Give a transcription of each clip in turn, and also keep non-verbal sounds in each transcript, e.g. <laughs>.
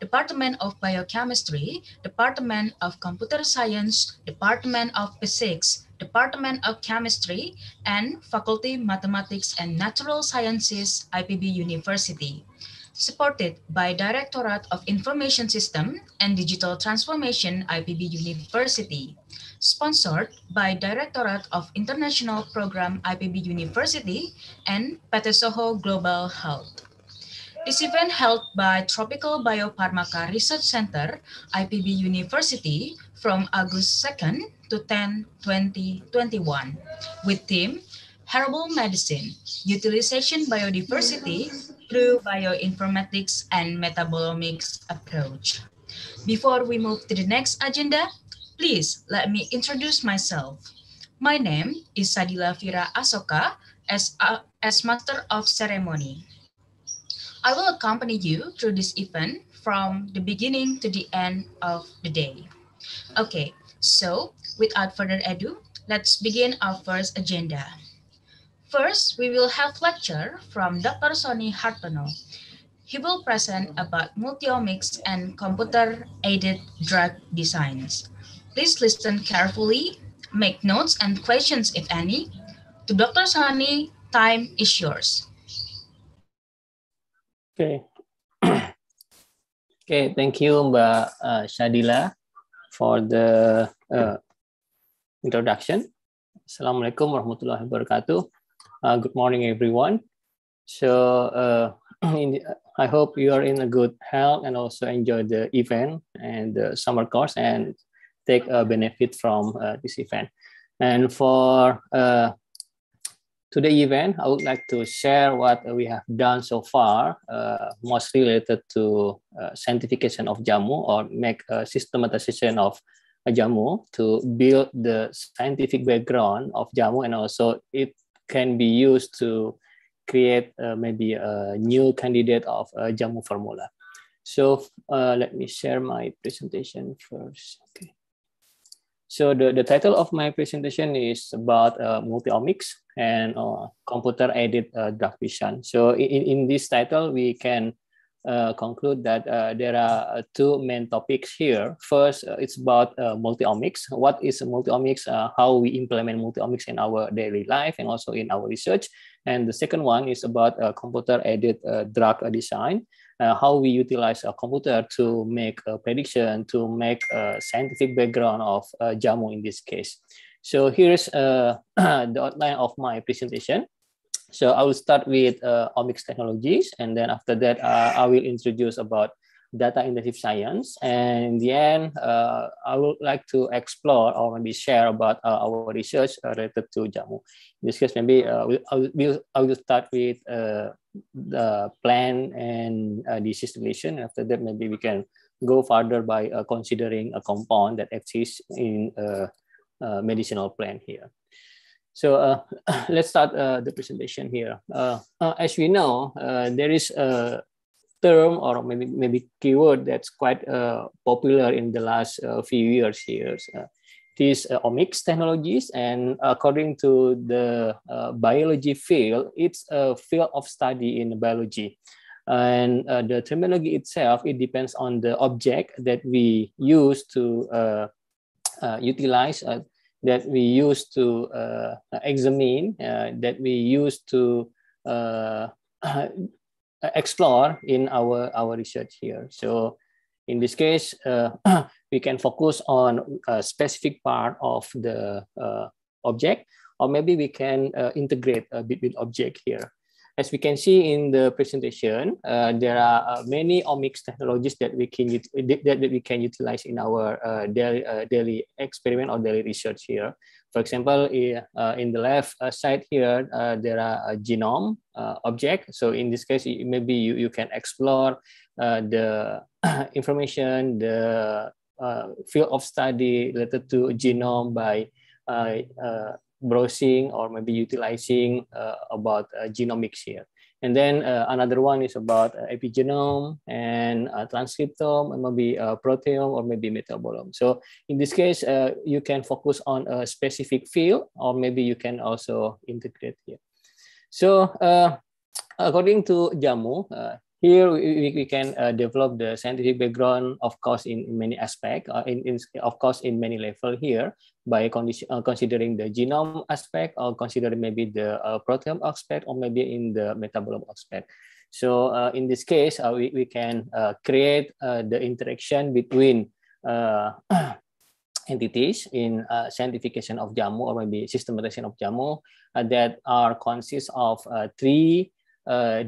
Department of Biochemistry, Department of Computer Science, Department of Physics, Department of Chemistry, and Faculty Mathematics and Natural Sciences, IPB University. Supported by Directorate of Information System and Digital Transformation, IPB University. Sponsored by Directorate of International Program, IPB University, and Patesoho Global Health. This event held by Tropical Biopharmaca Research Center, IPB University, from August 2nd to 10, 2021, with theme Herbal Medicine, Utilization Biodiversity through Bioinformatics and Metabolomics Approach. Before we move to the next agenda, please let me introduce myself. My name is Sadila Fira Asoka as, a, uh, as Master of Ceremony. I will accompany you through this event from the beginning to the end of the day. Okay, so without further ado, let's begin our first agenda. First, we will have lecture from Dr. Sonny Hartono. He will present about multiomics and computer-aided drug designs. Please listen carefully, make notes and questions if any. To Dr. Sonny, time is yours. Okay. <clears throat> okay, thank you, Mbak uh, Shadila, for the uh, introduction. Assalamualaikum warahmatullahi wabarakatuh. Uh, good morning, everyone. So, uh, the, <clears throat> I hope you are in a good health and also enjoy the event and the summer course and take a benefit from uh, this event. And for uh, Today event, I would like to share what we have done so far, uh, most related to uh, of jamu or make a systematization of jamu to build the scientific background of jamu, and also it can be used to create uh, maybe a new candidate of jamu formula. So uh, let me share my presentation first. Okay. So the, the title of my presentation is about uh, multiomics and uh, computer-aided uh, drug vision. So in, in this title, we can uh, conclude that uh, there are uh, two main topics here. First, uh, it's about multiomics. What is multiomics? how we implement multiomics in our daily life and also in our research. And the second one is about computer-aided drug design uh, how we utilize a computer to make a prediction, to make a scientific background of uh, JAMU in this case. So here's uh, <clears throat> the outline of my presentation. So I will start with uh, omics technologies, and then after that, uh, I will introduce about data-intensive science. And in the end, uh, I would like to explore or maybe share about uh, our research related to JAMU. In this case, maybe uh, I, will, I will start with uh, the plan and uh, disease After that, maybe we can go further by uh, considering a compound that exists in a, uh, a uh, medicinal plan here. So uh, <coughs> let's start uh, the presentation here. as we know, there is a term or maybe maybe keyword that's quite popular in the last few years here these uh, omics technologies. And according to the uh, biology field, it's a field of study in biology. And uh, the terminology itself, it depends on the object that we use to uh, uh, utilize, uh, that we use to examine, that we use to <clears throat> explore in our, our research here. So in this case, <clears throat> we can focus on a specific part of the uh, object, or maybe we can uh, integrate a bit with object here. As we can see in the presentation, uh, there are uh, many omics technologies that we can that, that we can utilize in our uh, daily, uh, daily experiment or daily research here. For example, in the left side here, there are a genome object. So in this case, maybe you, you can explore uh, the <clears throat> information, the uh, field of study related to genome by uh, uh, browsing or maybe utilizing about genomics here. And then another one is about epigenome and transcriptome, and maybe proteome or maybe metabolome. So in this case, you can focus on a specific field, or maybe you can also integrate here. So according to JAMU, uh, here we, we can uh, develop the scientific background of course in, many aspects uh, in, in, of course in many level here by condition, uh, considering the genome aspect or considering maybe the uh, proteome aspect or maybe in the metabolome aspect so uh, in this case uh, we, we can uh, create the interaction between <clears throat> entities in uh, scientification of JAMU or maybe systematization of JAMU that are consists of three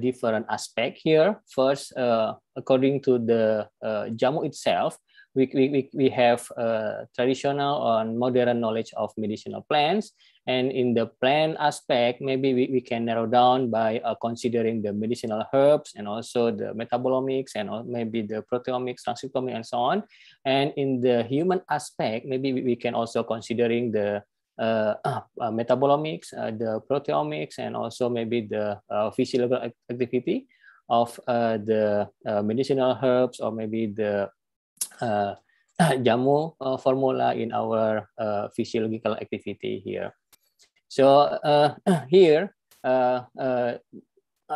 different aspect here. First, uh, according to the uh, jamu itself, we, we, we have uh, traditional or modern knowledge of medicinal plants. And in the plant aspect, maybe we, we can narrow down by uh, considering the medicinal herbs and also the metabolomics and maybe the proteomics, transcriptomics, and so on. And in the human aspect, maybe we can also considering the uh, ah, uh, metabolomics, uh, the proteomics, and also maybe the uh, physiological activity of the medicinal herbs or maybe the <coughs> jamu formula in our physiological activity here. So uh <coughs> here, uh, uh,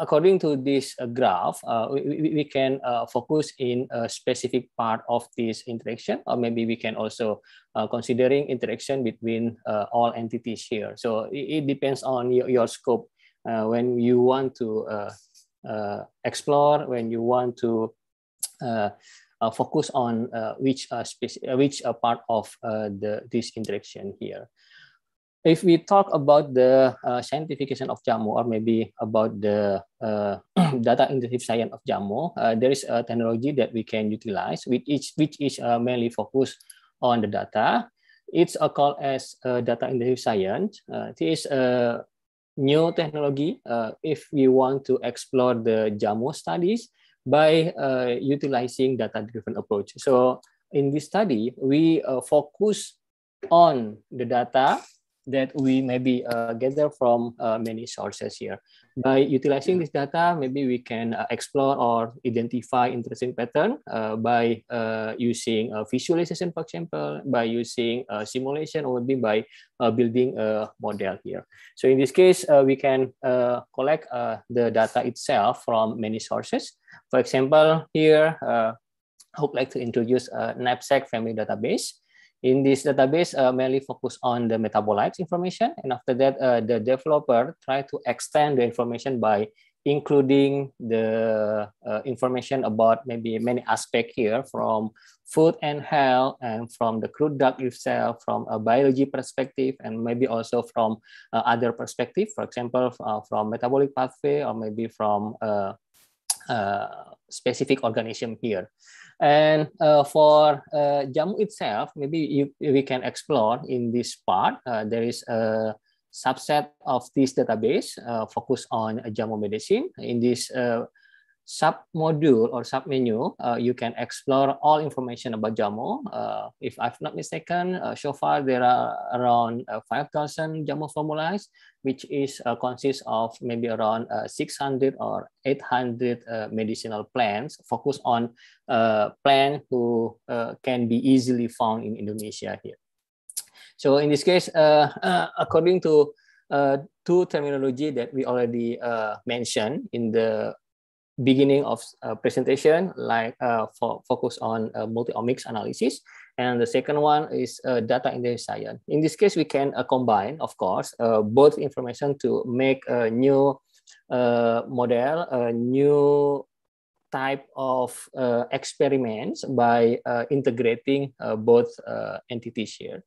according to this uh, graph, uh, we, we can uh, focus in a specific part of this interaction, or maybe we can also considering interaction between all entities here. So it, it depends on your, your scope when you want to explore, when you want to uh, focus on uh, which uh, which part of the this interaction here if we talk about the uh, scientification of JAMO or maybe about the uh, <clears throat> data-intensive science of JAMO, uh, there is a technology that we can utilize, which is, which is uh, mainly focused on the data. It's uh, called as uh, data-intensive science. it is a new technology if we want to explore the JAMO studies by utilizing data-driven approach. So in this study, we focus on the data that we maybe uh, gather from uh, many sources here. By utilizing this data, maybe we can uh, explore or identify interesting pattern uh, by uh, using visualization, for example, by using uh, simulation, or maybe by building a model here. So in this case, we can collect the data itself from many sources. For example, here, I would like to introduce a knapsack family database. In this database, uh, mainly focus on the metabolites information. And after that, uh, the developer try to extend the information by including the uh, information about maybe many aspect here from food and health and from the crude drug itself, from a biology perspective, and maybe also from uh, other perspective, for example, uh, from metabolic pathway or maybe from uh, uh, specific organism here. And uh, for uh, Jammu itself, maybe you, we can explore in this part. Uh, there is a subset of this database uh, focused on Jammu medicine. In this uh, sub-module or sub-menu, uh, you can explore all information about Jammu. if I'm not mistaken, so far there are around 5,000 Jammu formulas which is uh, consists of maybe around uh, 600 or 800 uh, medicinal plants focused on uh, plant who uh, can be easily found in Indonesia here. So in this case, uh, uh, according to two terminology that we already mentioned in the beginning of presentation, like focus on multi-omics analysis, and the second one is uh, data intensive In this case, we can uh, combine, of course, uh, both information to make a new uh, model, a new type of uh, experiments by uh, integrating both entities here.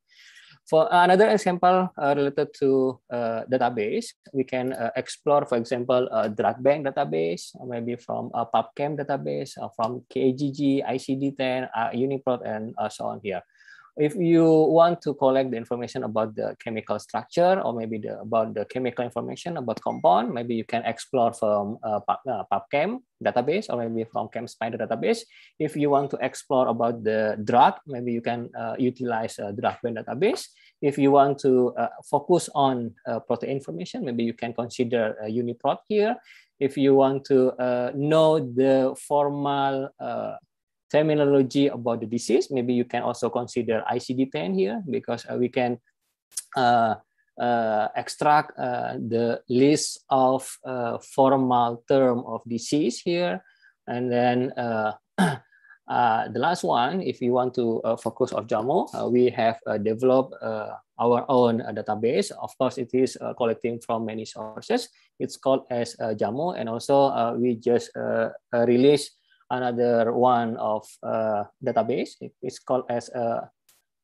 For another example uh, related to uh, database, we can uh, explore, for example, a drug bank database, maybe from a PubChem database, uh, from KGG, ICD-10, uh, Uniprot, and uh, so on here if you want to collect the information about the chemical structure or maybe the, about the chemical information about compound, maybe you can explore from uh, uh PubChem database or maybe from ChemSpider database. If you want to explore about the drug, maybe you can uh, utilize a drug brain database. If you want to uh, focus on uh, protein information, maybe you can consider UniProt here. If you want to uh, know the formal uh, terminology about the disease. Maybe you can also consider ICD-10 here because uh, we can <tsk> uh, uh, extract uh, the list of uh, formal term of disease here. And then uh, <clears throat> the last one, if you want to focus on JAMO, we have developed our own database. Of course, it is collecting from many sources. It's called as JAMO. And also we just released another one of uh, database. It's called as a uh,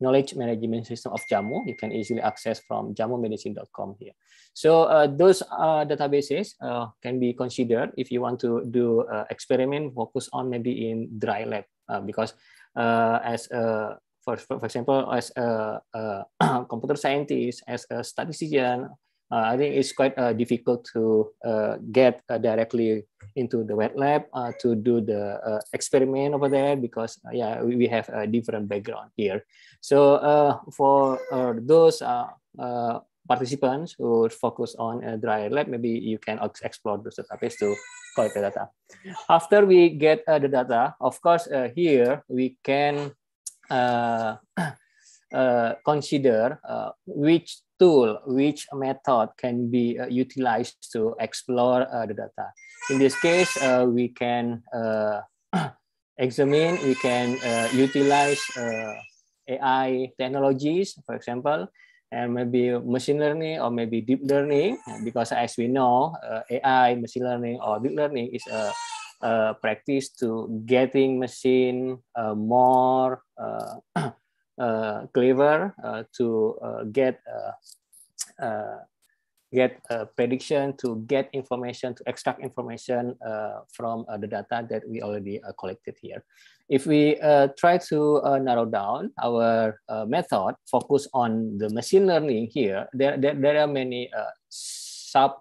knowledge management system of JAMU. You can easily access from jamumedicine.com here. So uh, those uh, databases uh, can be considered if you want to do uh, experiment focus on maybe in dry lab because as a for, for example, as a, <clears throat> a computer scientist, as a statistician, uh, I think it's quite uh, difficult to uh, get directly into the wet lab to do the experiment over there because yeah, we, we, have a different background here. So for those participants who focus on a dry lab, maybe you can explore those database to collect the data. After we get uh, the data, of course, uh, here we can uh, <coughs> consider which tool, which method can be uh, utilized to explore uh, the data. In this case, uh, we can uh, <clears throat> examine, we can uh, utilize uh, AI technologies, for example, and maybe machine learning or maybe deep learning, because as we know, AI, machine learning, or deep learning is a, a practice to getting machine more <clears throat> Uh, clever uh, to uh, get get a prediction, to get information, to extract information uh, from uh, the data that we already uh, collected here. If we try to narrow down our method, focus on the machine learning here, there, there, there are many sub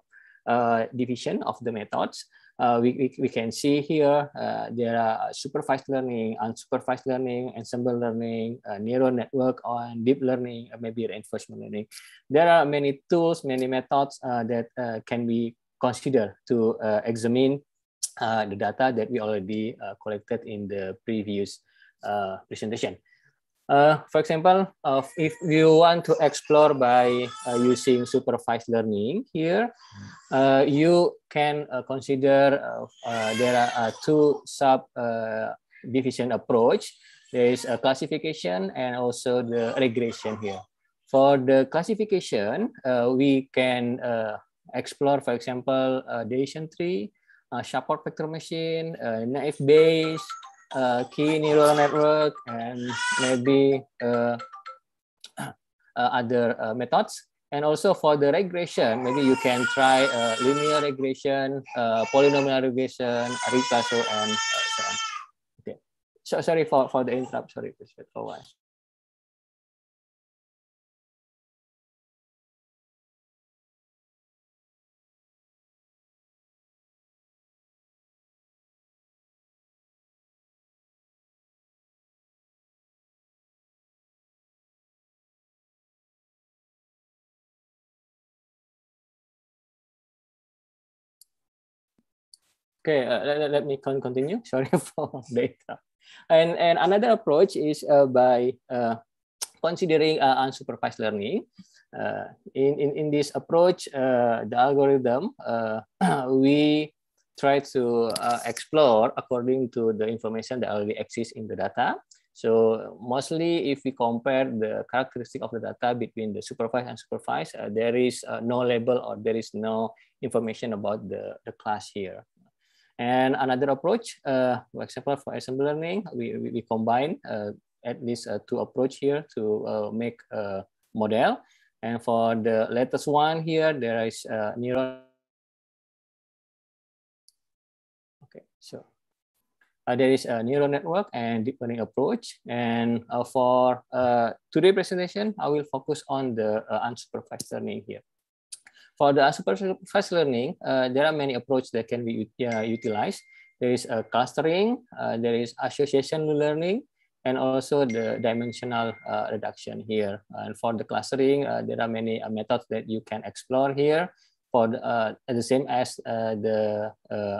division of the methods uh, we, we, we can see here uh, there are supervised learning, unsupervised learning, ensemble learning, uh, neural network, or deep learning, uh, maybe reinforcement learning. There are many tools, many methods uh, that uh, can be considered to examine the data that we already collected in the previous presentation. Uh, for example, uh, if you want to explore by uh, using supervised learning here, uh, you can uh, consider there are two sub division approach. There is a classification and also the regression here. For the classification, we can explore, for example, decision tree, uh, support vector machine, uh, naive Bayes, uh, key neural network and maybe uh, <clears throat> uh other uh, methods. And also for the regression, maybe you can try uh, linear regression, polynomial regression, recursion, and so on. Okay. So sorry for, for the interrupt. Sorry for a while. Okay, uh, let, let me continue. <laughs> Sorry for data. And, and another approach is uh, by uh, considering uh, unsupervised learning. Uh, in, in, in this approach, uh, the algorithm, <clears throat> we try to explore according to the information that already exists in the data. So mostly if we compare the characteristic of the data between the supervised and supervised, uh, there is uh, no label or there is no information about the, the class here. And another approach, uh, for example, for assembly learning, we, we, we combine uh, at least uh, two approach here to uh, make a model. And for the latest one here, there is uh, neural. Okay, sure. Uh, there is a neural network and deep learning approach. And for today presentation, I will focus on the unsupervised learning here. For the supervised learning, uh, there are many approaches that can be uh, utilized. There is a uh, clustering, uh, there is association learning, and also the dimensional uh, reduction here. And for the clustering, there are many methods that you can explore here. For the, the same as the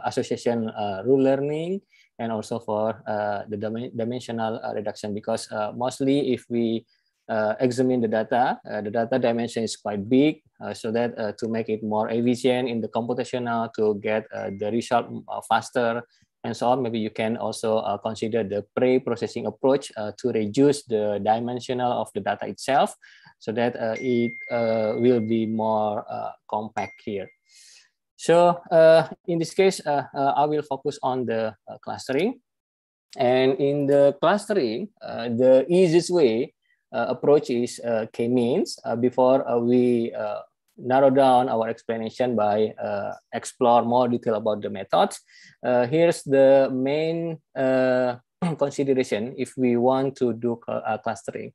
association rule learning, and also for the dim dimensional reduction, because mostly if we uh, examine the data. Uh, the data dimension is quite big, uh, so that to make it more efficient in the computational to get the result faster and so on. Maybe you can also uh, consider the pre-processing approach uh, to reduce the dimensional of the data itself so that uh, it will be more compact here. So in this case, I will focus on the clustering. And in the clustering, the easiest way uh, approach is uh, k-means uh, before we narrow down our explanation by uh, explore more detail about the methods. Uh, here's the main uh, <clears throat> consideration if we want to do clustering.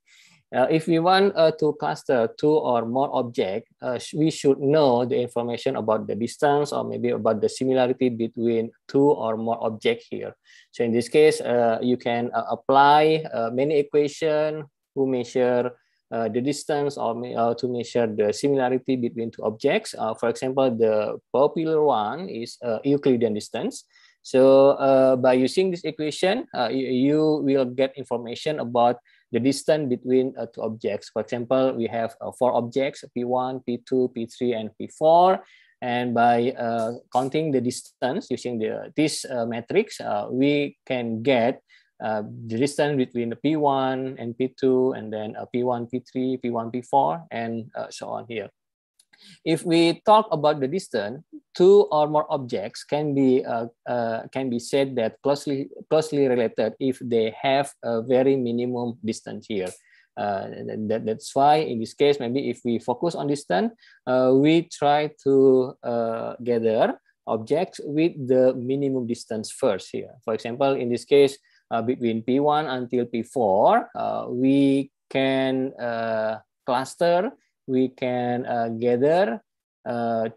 if we want to cluster two or more objects, we should know the information about the distance or maybe about the similarity between two or more objects here. So in this case, you can apply many equation who measure uh, the distance or uh, to measure the similarity between two objects. Uh, for example, the popular one is uh, Euclidean distance. So uh, by using this equation, uh, you, you, will get information about the distance between two objects. For example, we have four objects, P1, P2, P3, and P4. And by counting the distance using the, this matrix, we can get uh, the distance between the P1 and P2, and then P1, P3, P1, P4, and uh, so on here. If we talk about the distance, two or more objects can be uh, uh, can be said that closely closely related if they have a very minimum distance here. that, that's why in this case, maybe if we focus on distance, we try to gather objects with the minimum distance first here. For example, in this case, uh, between P1 until P4, uh, we can uh, cluster, we can gather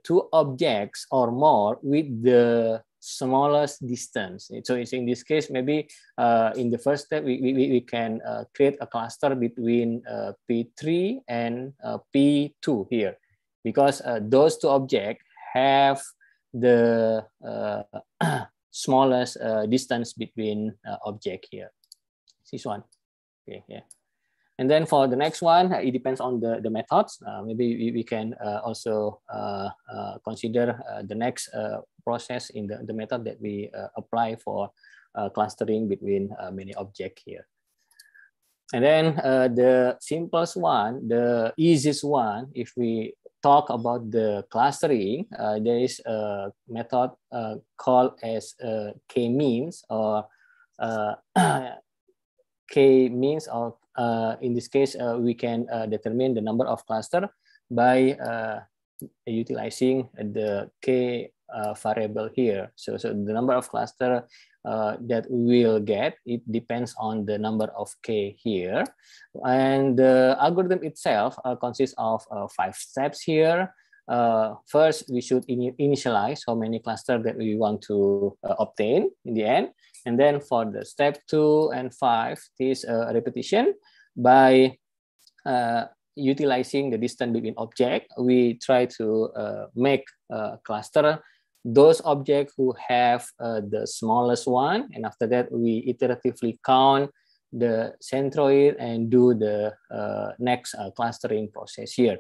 two objects or more with the smallest distance. So it's in this case, maybe uh, in the first step, we, we, we can uh, create a cluster between uh, P3 and P2 here, because those two objects have the <clears throat> smallest uh, distance between uh, object here. This one, okay, yeah. And then for the next one, uh, it depends on the, the methods. Uh, maybe we, we can uh, also uh, consider the next process in the, the method that we apply for clustering between many objects here. And then the simplest one, the easiest one, if we talk about the clustering, uh, there is a method uh, called as uh, k-means or uh, <clears throat> k-means or uh, in this case, uh, we can determine the number of cluster by utilizing the k variable here. So, so the number of cluster uh, that we will get. It depends on the number of K here. And the algorithm itself uh, consists of uh, five steps here. Uh, first, we should in initialize how many cluster that we want to uh, obtain in the end. And then for the step two and five, this uh, repetition by utilizing the distance between object, we try to make a cluster those objects who have uh, the smallest one. And after that, we iteratively count the centroid and do the uh, next uh, clustering process here.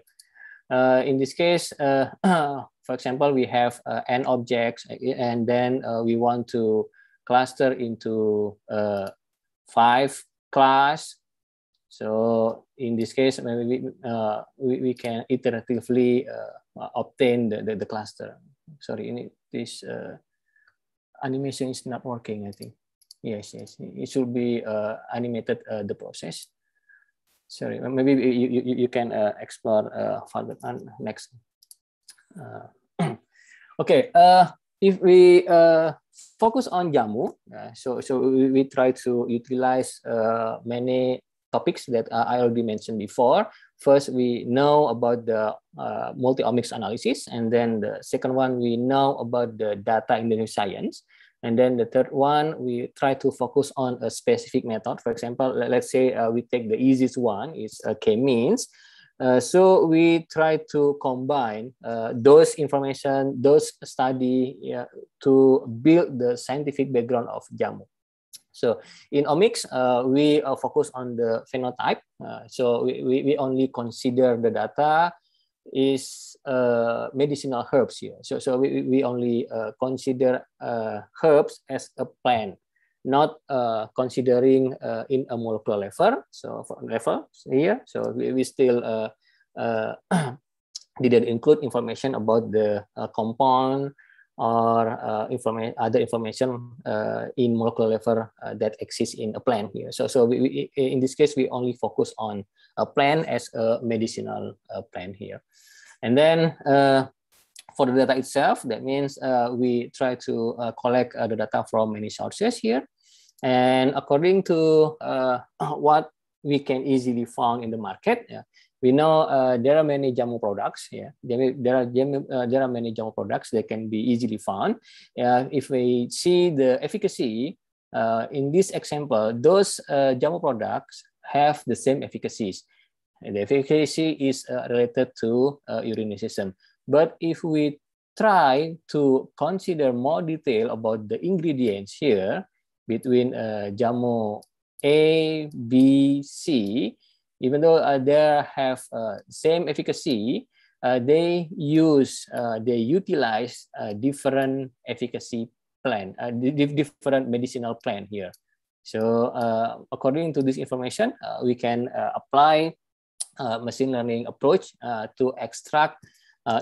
Uh, in this case, uh, <clears throat> for example, we have uh, n objects and then we want to cluster into five class. So in this case, maybe we, we, we, can iteratively obtain the, the, the cluster sorry, in it, this uh, animation is not working, I think. Yes, yes, it should be uh, animated uh, the process. Sorry, maybe you, you, you can uh, explore uh, further on next. Uh, <clears throat> okay, uh, if we uh, focus on jamu, uh, so, so we, we try to utilize uh, many topics that uh, I already mentioned before. First, we know about the uh, multi-omics analysis, and then the second one, we know about the data in the new science. And then the third one, we try to focus on a specific method. For example, let's say uh, we take the easiest one, is uh, k-means. Uh, so we try to combine uh, those information, those study yeah, to build the scientific background of JAMU. So in omics, uh, we uh, focus on the phenotype. Uh, so we, we, we, only consider the data is uh, medicinal herbs here. So, so we, we only uh, consider uh, herbs as a plant, not considering in a molecular level. So for level here, so we, we still <coughs> didn't include information about the compound, or uh, informa other information uh, in molecular level uh, that exists in a plant here. So, so we, we, in this case, we only focus on a plant as a medicinal uh, plant here. And then uh, for the data itself, that means uh, we try to collect the data from many sources here. And according to <clears throat> what we can easily find in the market, yeah, we know uh, there are many Jamu products. Yeah, there are uh, there are many Jamu products that can be easily found. Uh, if we see the efficacy uh, in this example, those uh, Jamu products have the same efficacies. The efficacy is uh, related to system. But if we try to consider more detail about the ingredients here between Jamu A, B, C, even though uh, they have uh, same efficacy, uh, they use, uh, they utilize different efficacy plan, different medicinal plan here. So uh, according to this information, uh, we can apply machine learning approach to extract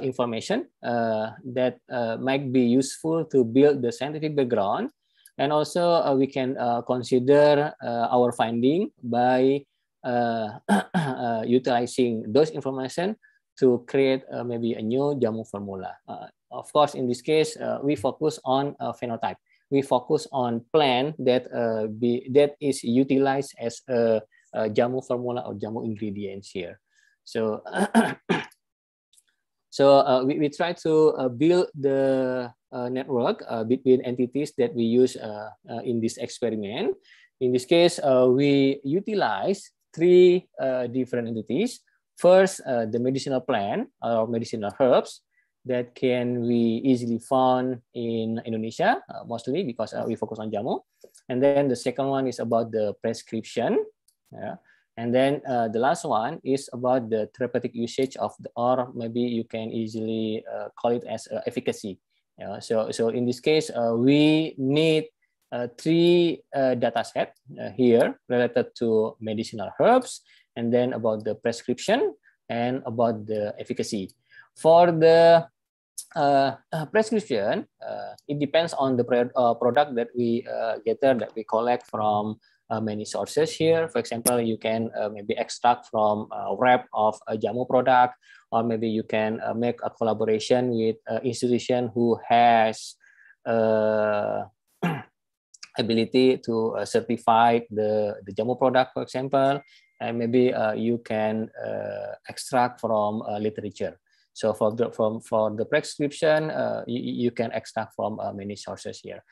information that might be useful to build the scientific background. And also we can consider our finding by uh, <clears throat> uh, utilizing those information to create uh, maybe a new Jamu formula. of course, in this case, we focus on phenotype. We focus on plant that be, that is utilized as a, a Jamu formula or Jamu ingredients here. So <clears throat> So uh, we, we try to uh, build the uh, network between entities that we use in this experiment. In this case, we utilize three uh, different entities. First, uh, the medicinal plant or uh, medicinal herbs that can be easily found in Indonesia, uh, mostly because uh, we focus on jamu. And then the second one is about the prescription. Yeah. And then uh, the last one is about the therapeutic usage of the, or maybe you can easily call it as efficacy. Yeah. So, so in this case, we need uh, three uh, data set uh, here related to medicinal herbs and then about the prescription and about the efficacy. For the uh, uh prescription, uh, it depends on the product that we gather, that we collect from many sources here. For example, you can maybe extract from a wrap of a Jamu product, or maybe you can make a collaboration with an institution who has ability to uh, certify the, the Jamu product, for example, and maybe uh, you can uh, extract from uh, literature. So for the, from, for the prescription, uh, you, you can extract from uh, many sources here.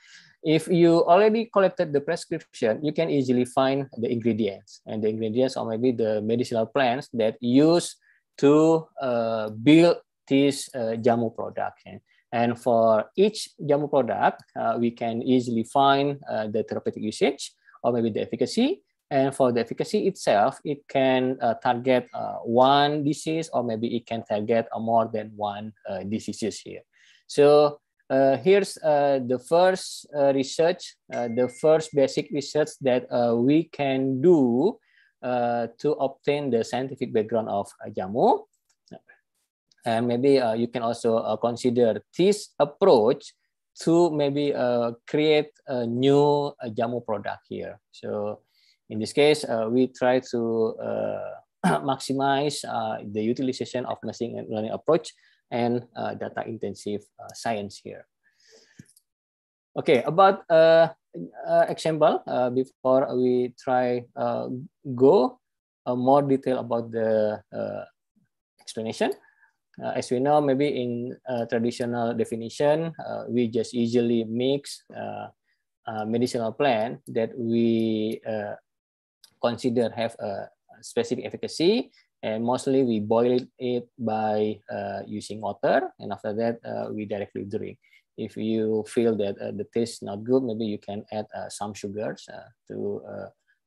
If you already collected the prescription, you can easily find the ingredients and the ingredients or maybe the medicinal plants that use to build this jamu product. And for each Jamu product, uh, we can easily find uh, the therapeutic usage or maybe the efficacy. And for the efficacy itself, it can uh, target uh, one disease or maybe it can target uh, more than one uh, diseases here. So here's the first research, the first basic research that we can do to obtain the scientific background of jamu and maybe uh, you can also uh, consider this approach to maybe uh, create a new Jamu product here. So in this case, we try to <clears throat> maximize the utilization of machine learning approach and data intensive science here. Okay, about uh, uh, example, uh, before we try go more detail about the explanation, uh, as we know, maybe in uh, traditional definition, uh, we just usually mix uh, medicinal plant that we uh, consider have a specific efficacy, and mostly we boil it by using water, and after that we directly drink. If you feel that the taste is not good, maybe you can add some sugars to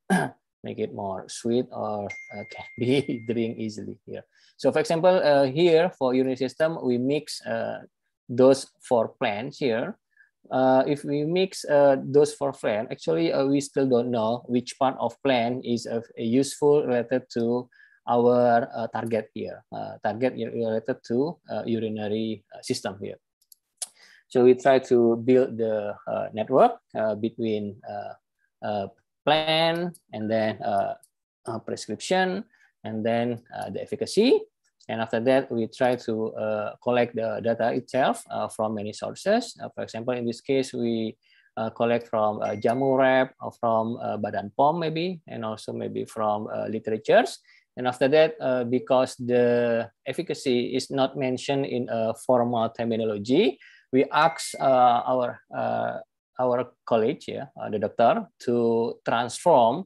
<clears throat> make it more sweet or uh, <laughs> can be drink easily here. So for example, uh, here for urinary system, we mix uh, those four plants here. Uh, if we mix uh, those four plants, actually uh, we still don't know which part of plant is useful related to our target here, target related to urinary system here. So we try to build the network between uh, plan, and then uh, prescription, and then uh, the efficacy. And after that, we try to uh, collect the data itself uh, from many sources. for example, in this case, we collect from uh, Jamu Rep, or from Badan POM maybe, and also maybe from literatures. And after that, uh, because the efficacy is not mentioned in a formal terminology, we ask uh, our uh, our college, yeah, uh, the doctor, to transform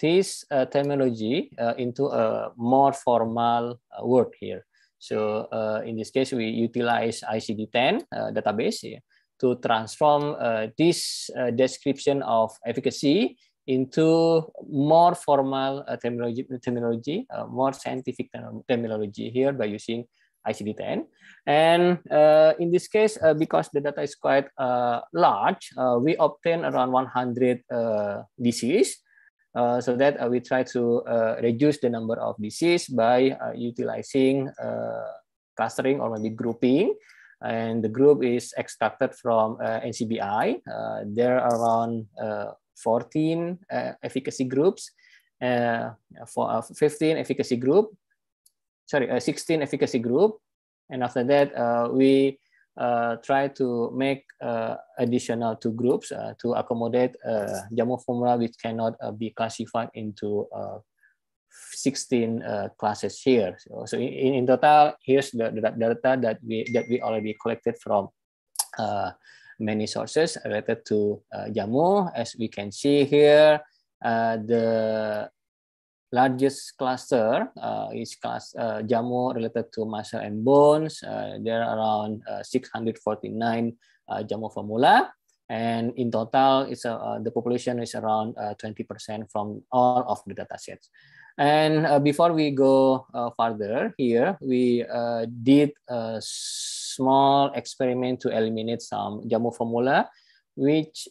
this uh, terminology uh, into a more formal uh, word here. So uh, in this case, we utilize ICD-10 uh, database yeah, to transform this description of efficacy into more formal terminology, terminology more scientific terminology here by using ICD-10. And uh, in this case, uh, because the data is quite uh, large, uh, we obtain around 100 disease. Uh, uh, so that we try to reduce the number of disease by utilizing clustering or maybe grouping. And the group is extracted from NCBI. there are around 14 efficacy groups, for 15 efficacy group, sorry, uh, 16 efficacy group. And after that, uh, we uh, try to make uh, additional two groups uh, to accommodate uh, JAMO formula, which cannot uh, be classified into 16 classes here. So, so in, in, total, here's the, the, data that we, that we already collected from many sources related to jamu. As we can see here, the largest cluster uh, is class uh, JAMO related to muscle and bones. Uh, there are around uh, 649 uh, JAMO formula. And in total, it's uh, uh the population is around 20% from all of the data sets. And before we go further here, we did a small experiment to eliminate some JAMO formula, which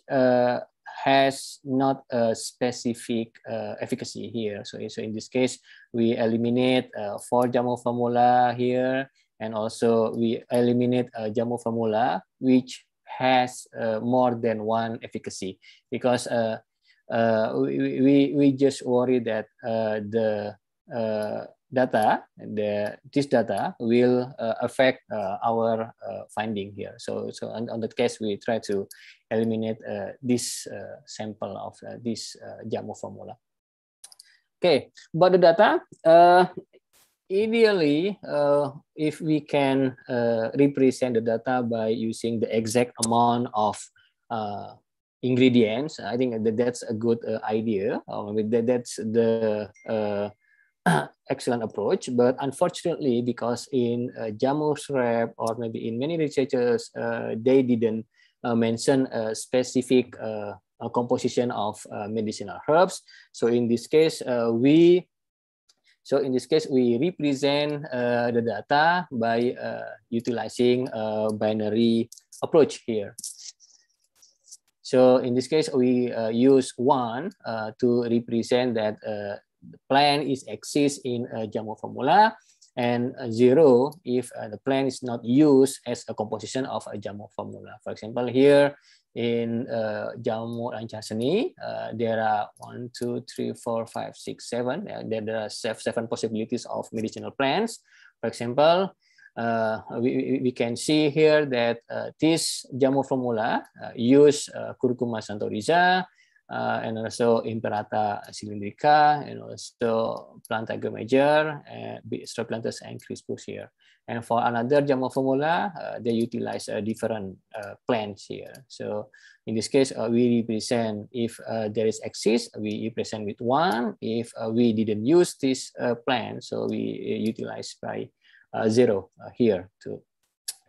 has not a specific uh, efficacy here. So, so in this case, we eliminate uh, four JAMO formula here, and also we eliminate a JAMO formula which has uh, more than one efficacy because uh, uh, we, we, we just worry that uh, the data, the, uh, this data will uh, affect uh, our finding here. So, so on, on, that case, we try to eliminate this sample of this JAMO formula. Okay, but the data, ideally, uh, if we can uh, represent the data by using the exact amount of uh, ingredients, I think that that's a good idea. Um, that, that's the <coughs> excellent approach, but unfortunately, because in uh, JAMO's rep or maybe in many researchers, uh, they didn't uh, mention a specific uh, composition of uh, medicinal herbs. So in this case, uh, we so in this case, we represent the data by utilizing a binary approach here. So in this case, we use one to represent that the plan is exists in a Jamu formula and zero if uh, the plan is not used as a composition of a Jamu formula. For example, here in uh, Jamu Rancaseni, uh, there are one, two, three, four, five, six, seven. there are seven possibilities of medicinal plants. For example, uh, we, we can see here that uh, this Jamu formula uh, use uh, curcuma santoriza, uh, and also Imperata cylindrica, uh, and also Plantago major, uh, Stroplantus and Crispus here. And for another Jama formula, uh, they utilize uh, different plants here. So in this case, uh, we represent if uh, there is axis, we represent with one. If we didn't use this plant, so we utilize by zero here too.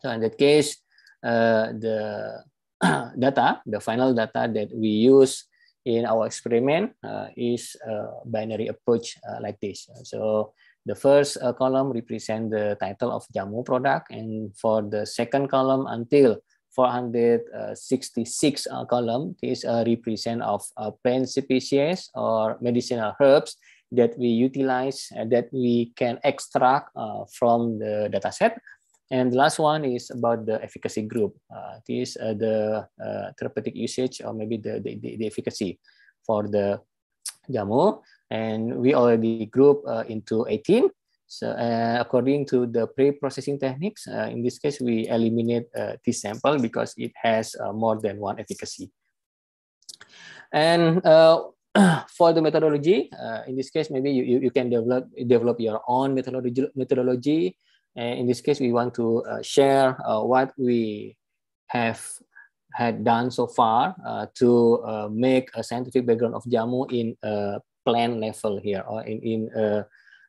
So in that case, the <clears throat> data, the final data that we use in our experiment uh, is a binary approach uh, like this. So the first uh, column represents the title of Jamu product, and for the second column until 466 uh, column. this uh, represent of uh, plant species or medicinal herbs that we utilize that we can extract from the dataset. And the last one is about the efficacy group. Uh, this uh, the uh, therapeutic usage or maybe the, the, the, efficacy for the JAMU. And we already group uh, into 18. So uh, according to the pre-processing techniques, uh, in this case, we eliminate uh, this sample because it has more than one efficacy. And <clears throat> for the methodology, in this case, maybe you, you, you can develop, develop your own methodology, methodology and in this case, we want to uh, share uh, what we have had done so far uh, to make a scientific background of JAMU in a plan level here or in, in a,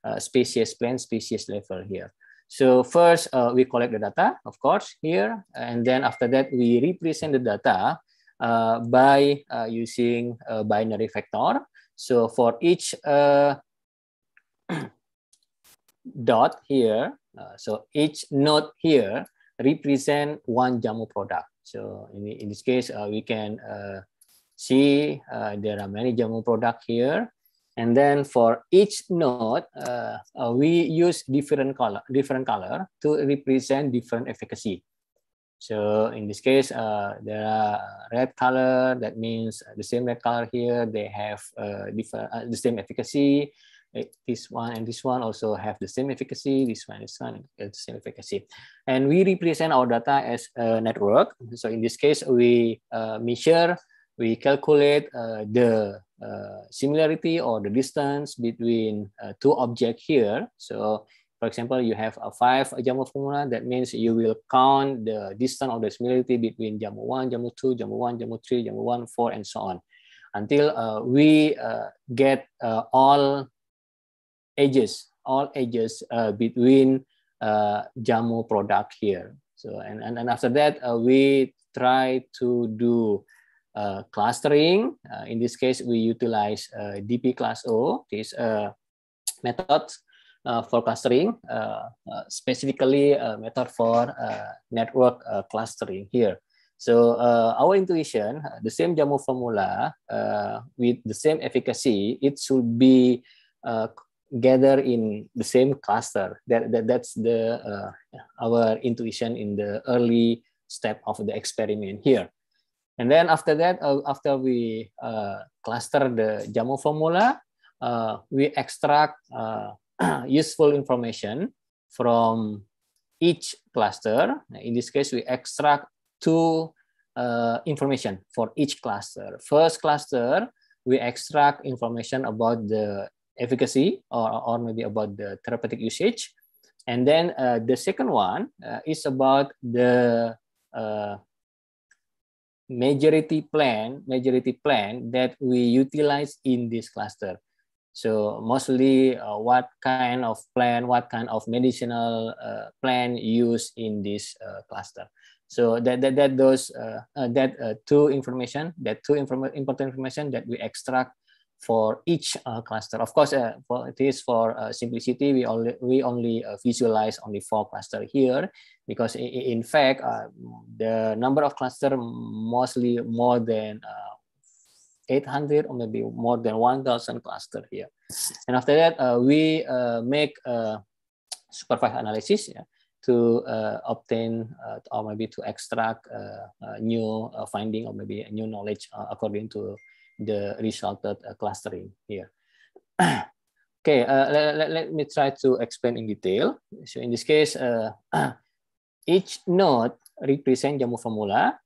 a species plan species level here. So first, uh, we collect the data, of course, here. And then after that, we represent the data uh, by uh, using a binary vector. So for each <clears throat> dot here, uh, so each node here represent one jamu product. So in, in this case, uh, we can uh, see there are many jamu product here. And then for each node, uh, uh, we use different color, different color to represent different efficacy. So in this case, uh, there are red color. That means the same red color here. They have different the same efficacy this one and this one also have the same efficacy, this one, this one, the same efficacy. And we represent our data as a network. So in this case, we uh, measure, we calculate uh, the uh, similarity or the distance between uh, two objects here. So for example, you have a five JAMA formula, that means you will count the distance or the similarity between JAMA 1, JAMA 2, JAMA 1, JAMA 3, JAMA 1, 4, and so on until uh, we uh, get uh, all ages, all ages uh, between uh, Jamu product here. So and, and, and after that, uh, we try to do uh, clustering. Uh, in this case, we utilize uh, DP class O, this a method for clustering, specifically a method for network clustering here. So our intuition, the same JAMU formula with the same efficacy, it should be gather in the same cluster. That, that that's the uh, our intuition in the early step of the experiment here. And then after that, uh, after we uh, cluster the JAMO formula, uh, we extract uh, <clears throat> useful information from each cluster. In this case, we extract two uh, information for each cluster. First cluster, we extract information about the efficacy or, or maybe about the therapeutic usage. And then uh, the second one uh, is about the uh, majority plan, majority plan that we utilize in this cluster. So mostly uh, what kind of plan, what kind of medicinal uh, plan used in this uh, cluster. So that, that, that those, that two information, that two inform important information that we extract for each uh, cluster. Of course, uh, for this for uh, simplicity, we only we only visualize only four cluster here because in, fact the number of cluster mostly more than 800 or maybe more than 1,000 cluster here. And after that, uh, we uh, make a supervised analysis yeah, to uh, obtain or maybe to extract new finding or maybe new knowledge according to the resulted uh, clustering here. <clears throat> okay, let, uh, let, let, me try to explain in detail. So in this case, uh, <clears throat> each node represents Jamu formula,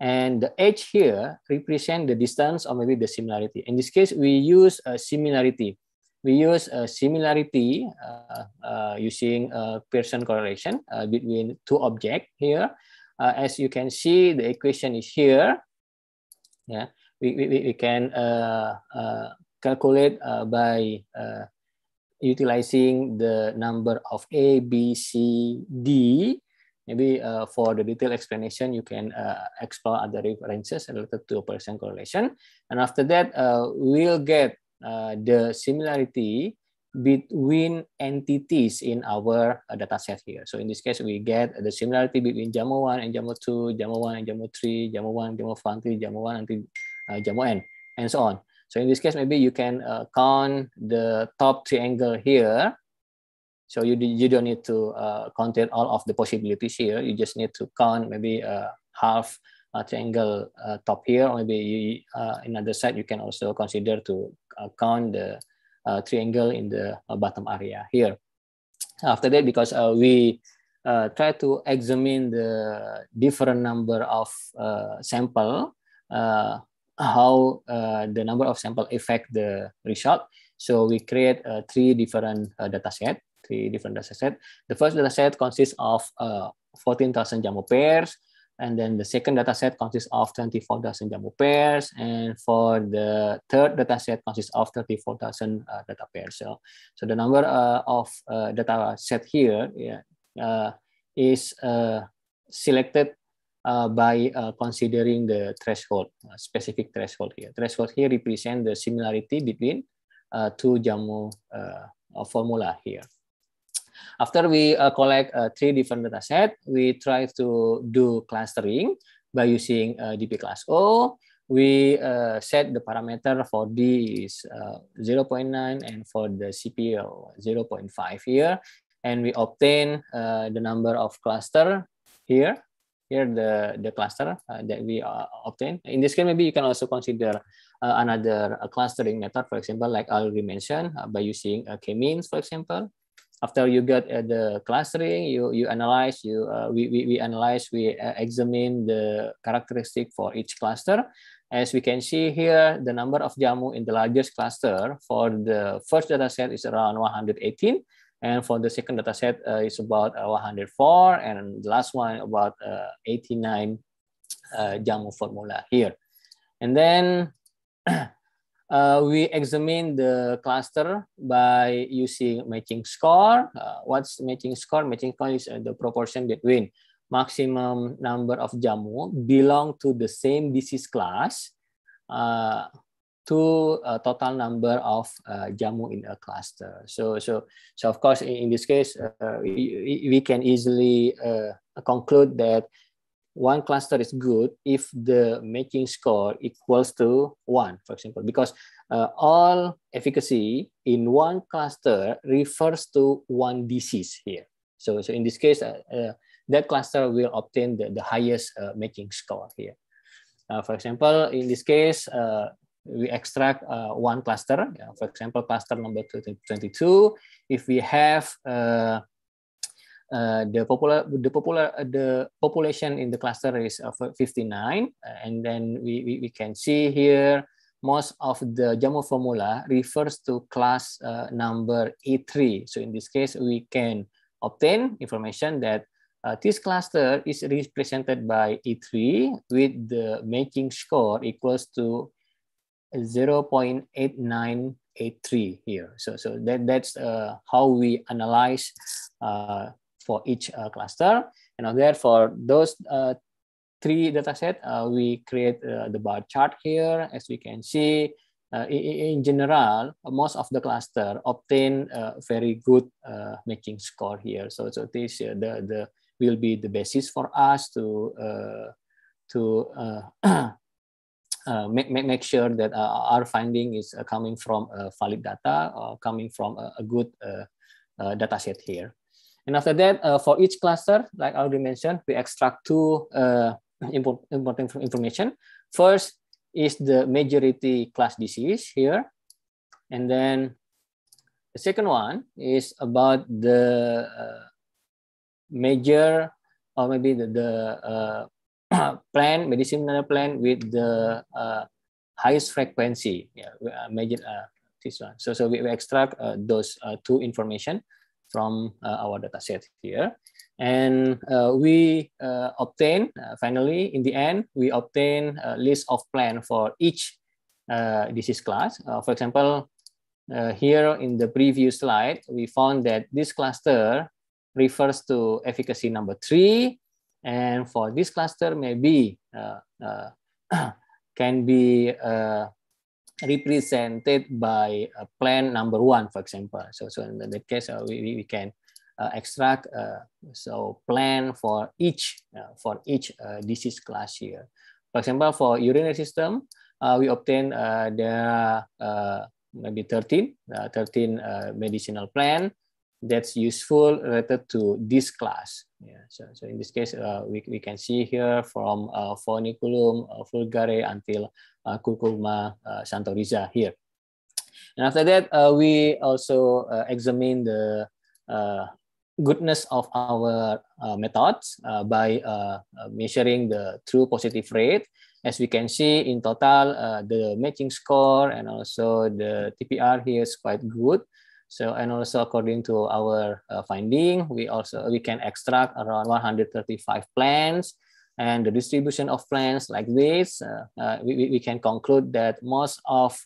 and the edge here represent the distance or maybe the similarity. In this case, we use a similarity. We use a similarity uh, uh, using a Pearson correlation uh, between two objects here. as you can see, the equation is here. Yeah we, we, we can uh, uh, calculate uh, by utilizing the number of A, B, C, D. Maybe uh, for the detailed explanation, you can uh, explore other references related to percent correlation. And after that, uh, we'll get the similarity between entities in our data set here. So in this case, we get the similarity between JAMA1 and JAMA2, JAMA1 and JAMA3, JAMA1, JAMA1, JAMA1 until uh, and and so on. So in this case, maybe you can uh, count the top triangle here. So you, you don't need to uh, all of the possibilities here. You just need to count maybe uh, half a uh, triangle uh, top here, or maybe you, uh, another side, you can also consider to uh, count the uh, triangle in the bottom area here. After that, because we try to examine the different number of sample, uh, how uh, the number of sample affect the result. So we create uh, three different uh, data set, three different data set. The first data set consists of 14,000 JAMO pairs, and then the second data set consists of 24,000 jumbo pairs. And for the third data set consists of 34,000 uh, data pairs. So, so the number uh, of uh, data set here yeah, is selected uh, by uh, considering the threshold, uh, specific threshold here. Threshold here represent the similarity between uh, two JAMU uh, formula here. After we collect three different data set, we try to do clustering by using DP class O. We set the parameter for D is 0.9 and for the CPO 0.5 here. And we obtain the number of cluster here here the the cluster uh, that we uh, obtain. In this case, maybe you can also consider uh, another uh, clustering method, for example, like already mentioned, uh, by using uh, k-means, for example. After you get the clustering, you you analyze, you we, we, we analyze, we examine the characteristic for each cluster. As we can see here, the number of jamu in the largest cluster for the first data set is around 118. And for the second data set, uh, it's about uh, 104. And the last one, about uh, 89 uh, JAMU formula here. And then <clears throat> Uh, we examine the cluster by using matching score. Uh, what's matching score? Matching score is uh, the proportion between maximum number of jamu belong to the same disease class uh, to a uh, total number of uh, jamu in a cluster. So, so, so of course, in, in this case, uh, we, we can easily uh, conclude that one cluster is good if the matching score equals to one, for example, because uh, all efficacy in one cluster refers to one disease here. So, so in this case, that cluster will obtain the, the highest matching score here. for example, in this case, we extract uh, one cluster, yeah, for example, cluster number 22. If we have uh, uh, the popular the popular uh, the population in the cluster is 59, uh, and then we, we, we, can see here most of the jamu formula refers to class uh, number E3. So in this case, we can obtain information that uh, this cluster is represented by E3 with the making score equals to 0.8983 here. So, so that, that's uh, how we analyze uh, for each uh, cluster. And therefore, those uh, three data set, uh, we create uh, the bar chart here. As we can see, in, in general, most of the cluster obtain a very good matching score here. So, so this the, the will be the basis for us to to <clears throat> Uh, make, make, make sure that uh, our finding is uh, coming from valid data or coming from a, a good data set here. And after that, for each cluster, like I already mentioned, we extract two important information. First is the majority class disease here. And then the second one is about the major or maybe the, the uh, uh, plan medicinal plan with the uh, highest frequency. Yeah, imagine uh, uh, this one. So, so we, we extract uh, those uh, two information from our data set here. And we obtain, finally, in the end, we obtain a list of plan for each disease class. for example, here in the previous slide, we found that this cluster refers to efficacy number three, and for this cluster, maybe uh, uh, <clears throat> can be uh, represented by a plan number one, for example. So, so in that case, uh, we, we can uh, extract uh, so plan for each for each disease class here. For example, for urinary system, we obtain the maybe 13, 13 medicinal plan that's useful related to this class. Yeah, so, so in this case, uh, we, we can see here from uh, Foniculum uh, vulgare until uh, Curcuma uh, santoriza here. And after that, uh, we also uh, examine the uh, goodness of our uh, methods uh, by uh, uh measuring the true positive rate. As we can see in total, uh, the matching score and also the TPR here is quite good. So and also according to our uh, finding, we also we can extract around 135 plants and the distribution of plants like this, uh, uh, we, we can conclude that most of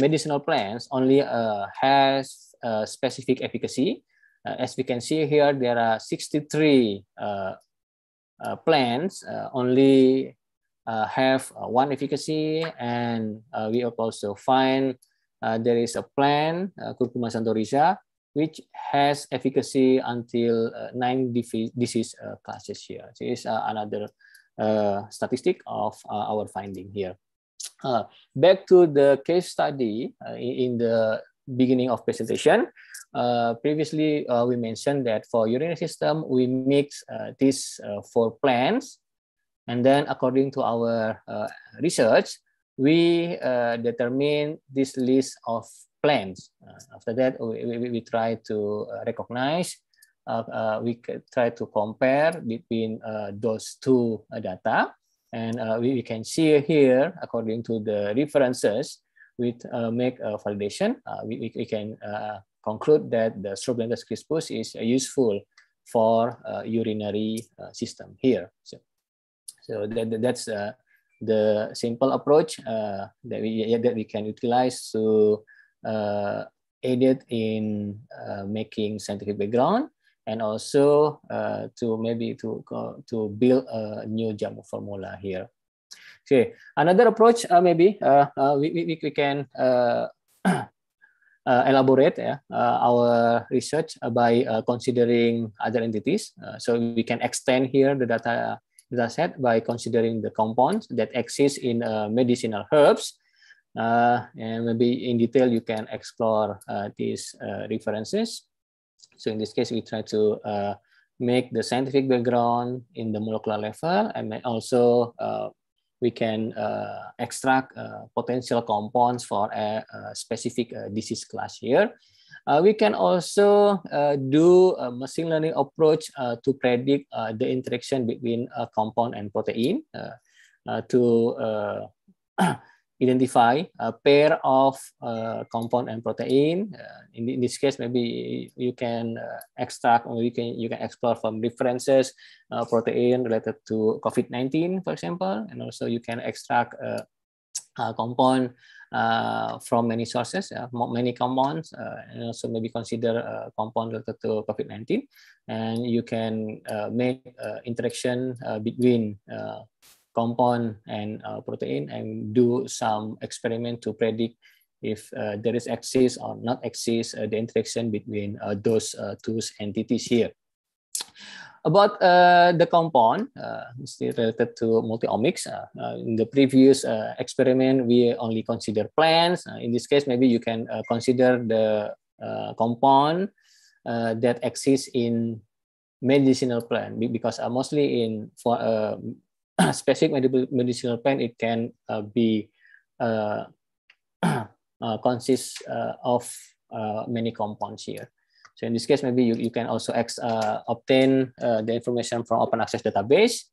medicinal plants only uh, has specific efficacy. Uh, as we can see here, there are 63 uh, plants only have one efficacy and we also find uh, there is a plant, uh, curcuma santoriza, which has efficacy until uh, nine disease uh, classes here. This is uh, another uh, statistic of uh, our finding here. Uh, back to the case study in the beginning of presentation. previously, we mentioned that for urinary system, we mix these four plants. And then according to our research, we uh, determine this list of plans. Uh, after that, we, we, we try to uh, recognize, uh, uh, we try to compare between those two data. And we, we can see here, according to the references, we make a validation. we, we, can conclude that the Stroblentus crispus is useful for urinary system here. So, so that, that's the simple approach uh, that we that we can utilize to uh, aid it in uh, making scientific background and also uh, to maybe to to build a new JAMU formula here. Okay, another approach uh, maybe uh, uh, we, we we can. <coughs> elaborate yeah, our research by considering other entities. so we can extend here the data as said, by considering the compounds that exist in uh, medicinal herbs. Uh, and maybe in detail, you can explore uh, these uh, references. So in this case, we try to uh, make the scientific background in the molecular level, and also we can extract potential compounds for a, a specific disease class here. Uh, we can also uh, do a machine learning approach uh, to predict the interaction between a compound and protein to <clears throat> identify a pair of uh, compound and protein. Uh, in, in, this case, maybe you can uh, extract or you can you can explore from differences protein related to COVID-19, for example, and also you can extract a compound uh, from many sources, uh, many compounds, uh, and also maybe consider compound related to COVID-19. And you can make interaction between compound and protein and do some experiment to predict if uh, there is access or not access uh, the interaction between uh, those two entities here. About uh, the compound, uh, still related to multiomics. Uh, in the previous experiment, we only consider plants. in this case, maybe you can consider the compound that exists in medicinal plant because mostly in for <coughs> specific medicinal plant, it can be <coughs> uh, consists uh, of uh, many compounds here. So in this case, maybe you, you can also ex, uh, obtain uh, the information from open access database.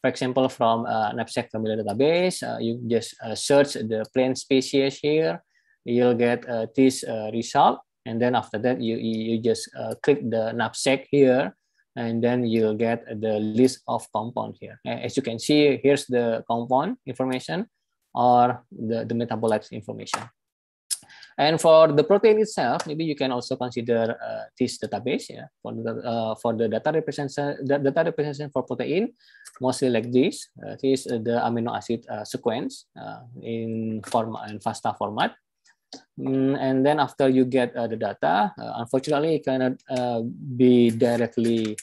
For example, from uh, NAPSEC familiar database, uh, you just uh, search the plant species here. You'll get uh, this result. And then after that, you, you just click the NAPSEC here and then you'll get the list of compound here. As you can see, here's the compound information or the, the metabolites information. And for the protein itself, maybe you can also consider uh, this database yeah, for the uh, for the data representation the data representation for protein, mostly like this. Uh, this is the amino acid uh, sequence uh, in form and FASTA format. Mm, and then after you get uh, the data, unfortunately, it cannot be directly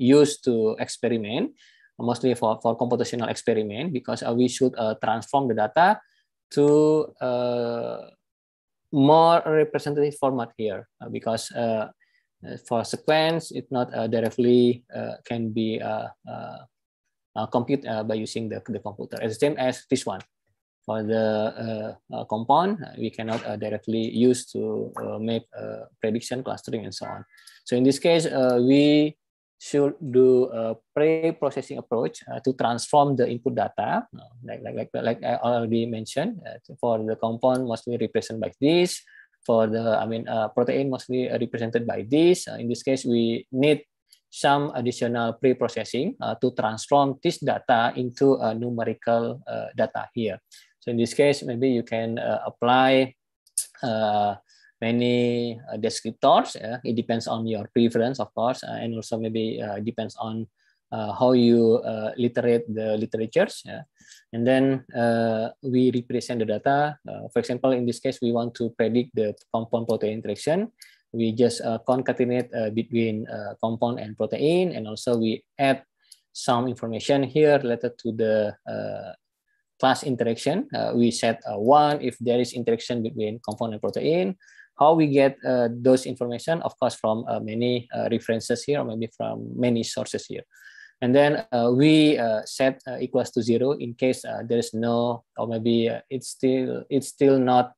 used to experiment, mostly for, for computational experiment, because we should transform the data to more representative format here uh, because uh, uh, for sequence, it not directly can be computed by using the, the computer. It's the same as this one. For the compound, we cannot directly use to make prediction, clustering, and so on. So in this case, we should do a pre-processing approach uh, to transform the input data, uh, like like like, like I already mentioned, uh, for the compound mostly represented by this, for the I mean uh, protein mostly represented by this. Uh, in this case, we need some additional pre-processing uh, to transform this data into a numerical data here. So in this case, maybe you can apply many uh, descriptors. Yeah? It depends on your preference, of course, uh, and also maybe uh, depends on uh, how you uh, literate the literatures. Yeah? And then uh, we represent the data. for example, in this case, we want to predict the compound protein interaction. We just concatenate between compound and protein, and also we add some information here related to the class interaction. Uh, we set uh, one if there is interaction between compound and protein. How we get uh, those information, of course, from uh, many uh, references here, or maybe from many sources here. And then we set equals to zero in case there is no, or maybe it's still it's still not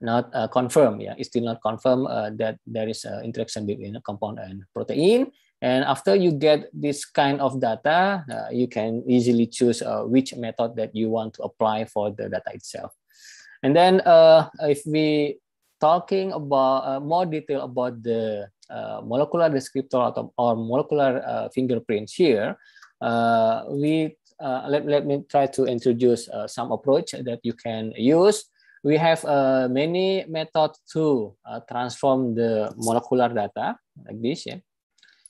not uh, Yeah, it's still not confirmed uh, that there is uh, interaction between a compound and protein. And after you get this kind of data, you can easily choose which method that you want to apply for the data itself. And then uh, if we talking about uh, more detail about the uh, molecular descriptor atau or molecular fingerprints here, we let, let me try to introduce some approach that you can use. we have uh, many methods to uh, transform the molecular data like this yeah,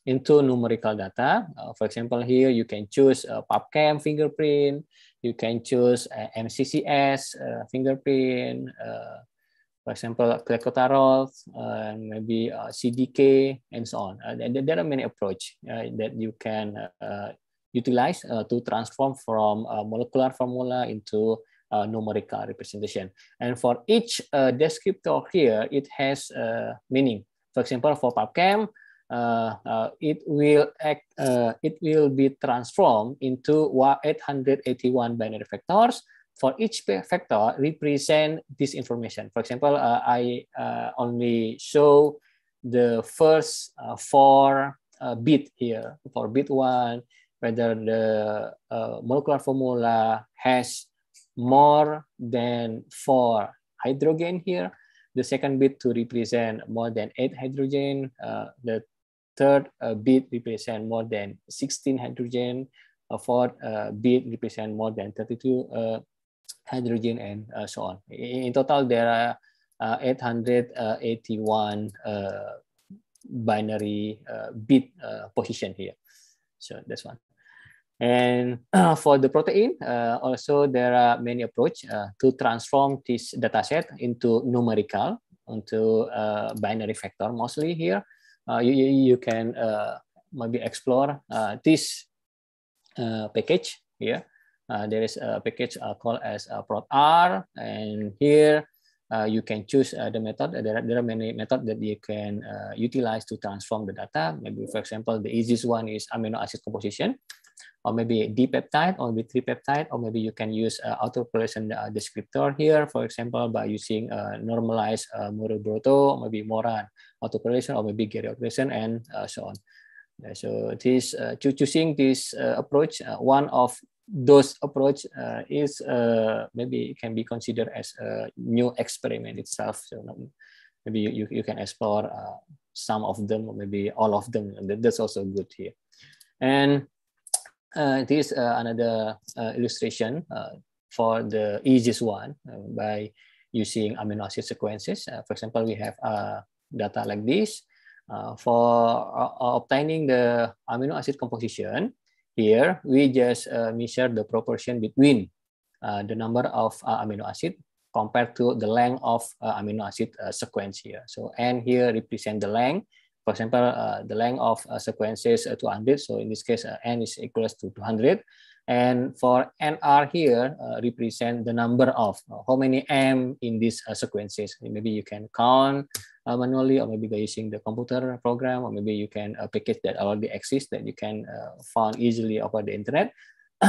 into numerical data. Uh, for example, here you can choose a PubChem fingerprint, you can choose uh, MCCS, uh, fingerprint, uh, for example, clenbuterol, uh, maybe uh, CDK, and so on. And uh, there are many approach uh, that you can utilize to transform from molecular formula into numerical representation. And for each descriptor here, it has meaning. For example, for PubChem, uh, uh, it will act, uh, it will be transformed into 881 binary vectors. For each vector, represent this information. For example, I only show the first four bit here, for bit one, whether the uh, molecular formula has more than four hydrogen here, the second bit to represent more than eight hydrogen, uh, the third uh, bit represent more than 16 hydrogen, uh, fourth uh, bit represent more than 32 hydrogen and uh, so on. In, in, total, there are uh, 881 uh, binary bit position here. So that's one. And for the protein, also there are many approach to transform this data set into numerical, into binary factor mostly here. uh, you, you can uh, maybe explore uh, this uh, package here. Uh, there is a package uh, called as uh, prod R, and here uh, you can choose uh, the method. Uh, there are, there are many methods that you can uh, utilize to transform the data. Maybe, for example, the easiest one is amino acid composition, or maybe D-peptide or B3 peptide, or maybe you can use uh, autocorrelation uh, descriptor here, for example, by using uh, normalized uh, Morobroto, maybe Moran autocorrelation, or maybe Gary autocorrelation, and uh, so on. So this uh, choosing this approach, one of those approach uh, is uh, maybe can be considered as a new experiment itself. So um, maybe you, you, you can explore uh, some of them or maybe all of them. And that's also good here. And uh, this uh, another uh, illustration for the easiest one by using amino acid sequences. for example, we have data like this. for obtaining the amino acid composition, here, we just uh, measure the proportion between uh, the number of uh, amino acid compared to the length of amino acid sequence here. So N here represent the length. For example, the length of sequences 200. So in this case, N is equals to 200. And for NR here, uh, represent the number of uh, how many M in these uh, sequences. Maybe you can count uh, manually or maybe by using the computer program, or maybe you can uh, package that already exists that you can uh, find easily over the internet. <clears throat>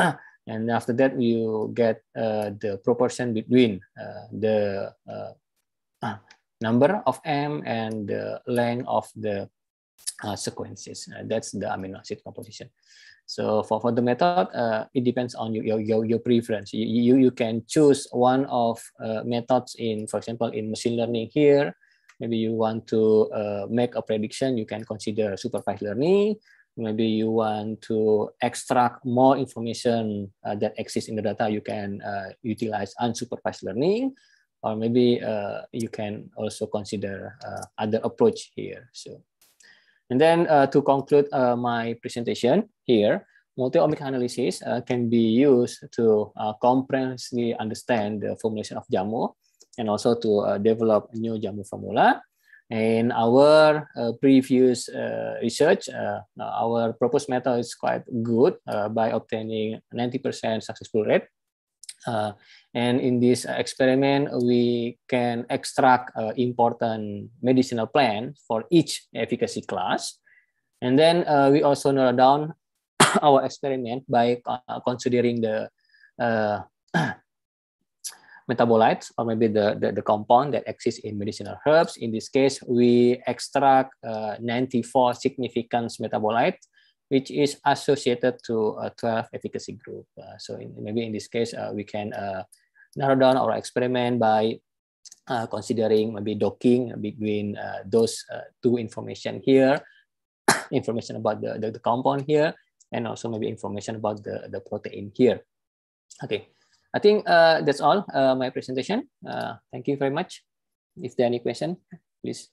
and after that, you get uh, the proportion between the <clears throat> number of M and the length of the sequences. that's the amino acid composition. So for, for the method, uh, it depends on your, your, your preference. You, you, you can choose one of uh, methods in, for example, in machine learning here, maybe you want to uh, make a prediction, you can consider supervised learning. Maybe you want to extract more information uh, that exists in the data, you can uh, utilize unsupervised learning. Or maybe uh, you can also consider other approach here. So and then uh, to conclude uh, my presentation here, multi-omic analysis uh, can be used to uh, comprehensively understand the formulation of JAMU and also to uh, develop new JAMU formula. In our uh, previous research, our proposed method is quite good by obtaining 90% successful rate uh, and in this experiment, we can extract uh, important medicinal plants for each efficacy class. And then uh, we also narrow down <coughs> our experiment by uh, considering the uh, <coughs> metabolites or maybe the, the, the, compound that exists in medicinal herbs. In this case, we extract uh, 94 significant metabolites which is associated to a 12 efficacy group. Uh, so in, maybe in this case, uh, we can uh, narrow down our experiment by uh, considering maybe docking between uh, those uh, two information here, <coughs> information about the, the, the, compound here, and also maybe information about the, the protein here. Okay, I think that's all my presentation. thank you very much. If there are any question, please.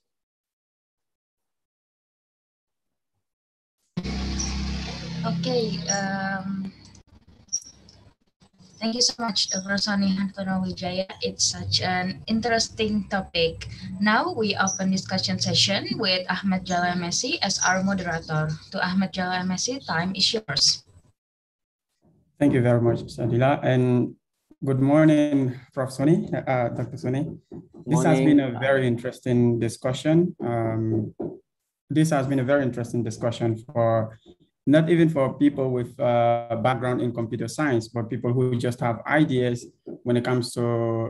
Okay. Um, thank you so much, Dr. Sonny Hantono-Wijaya. It's such an interesting topic. Now we open discussion session with Ahmed Jalal Messi as our moderator. To Ahmed Jalal Messi, time is yours. Thank you very much, Sadila. And good morning, Prof. Sonny, uh, Dr. Sonny. This has been a very interesting discussion. Um, this has been a very interesting discussion for not even for people with uh, background in computer science, but people who just have ideas when it comes to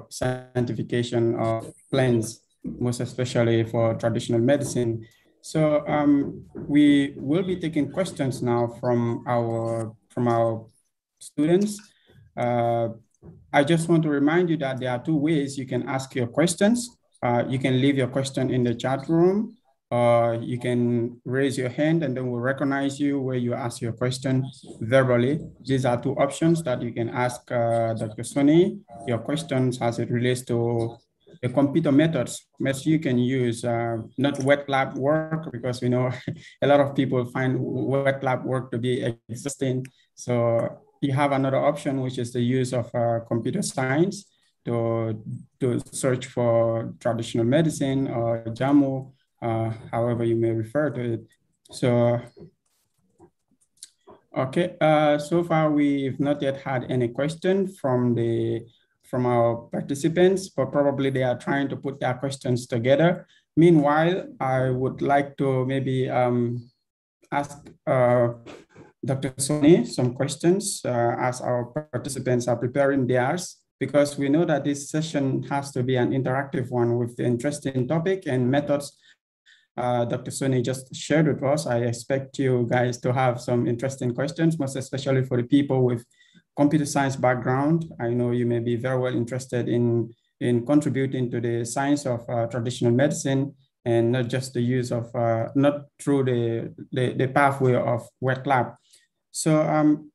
scientification of plants, most especially for traditional medicine. So um, we will be taking questions now from our from our students. Uh, I just want to remind you that there are two ways you can ask your questions. Uh, you can leave your question in the chat room uh, you can raise your hand and then we'll recognize you where you ask your question verbally. These are two options that you can ask uh, Dr. Sony your questions as it relates to the computer methods that you can use, uh, not wet lab work, because we know <laughs> a lot of people find wet lab work to be existing. So you have another option, which is the use of uh, computer science to, to search for traditional medicine or JAMU uh, however you may refer to it. So, okay, uh, so far we've not yet had any question from the from our participants, but probably they are trying to put their questions together. Meanwhile, I would like to maybe um, ask uh, Dr. Sony some questions uh, as our participants are preparing theirs, because we know that this session has to be an interactive one with the interesting topic and methods uh, Dr. Sony just shared with us. I expect you guys to have some interesting questions, most especially for the people with computer science background. I know you may be very well interested in, in contributing to the science of uh, traditional medicine and not just the use of, uh, not through the, the, the, pathway of wet lab. So, um,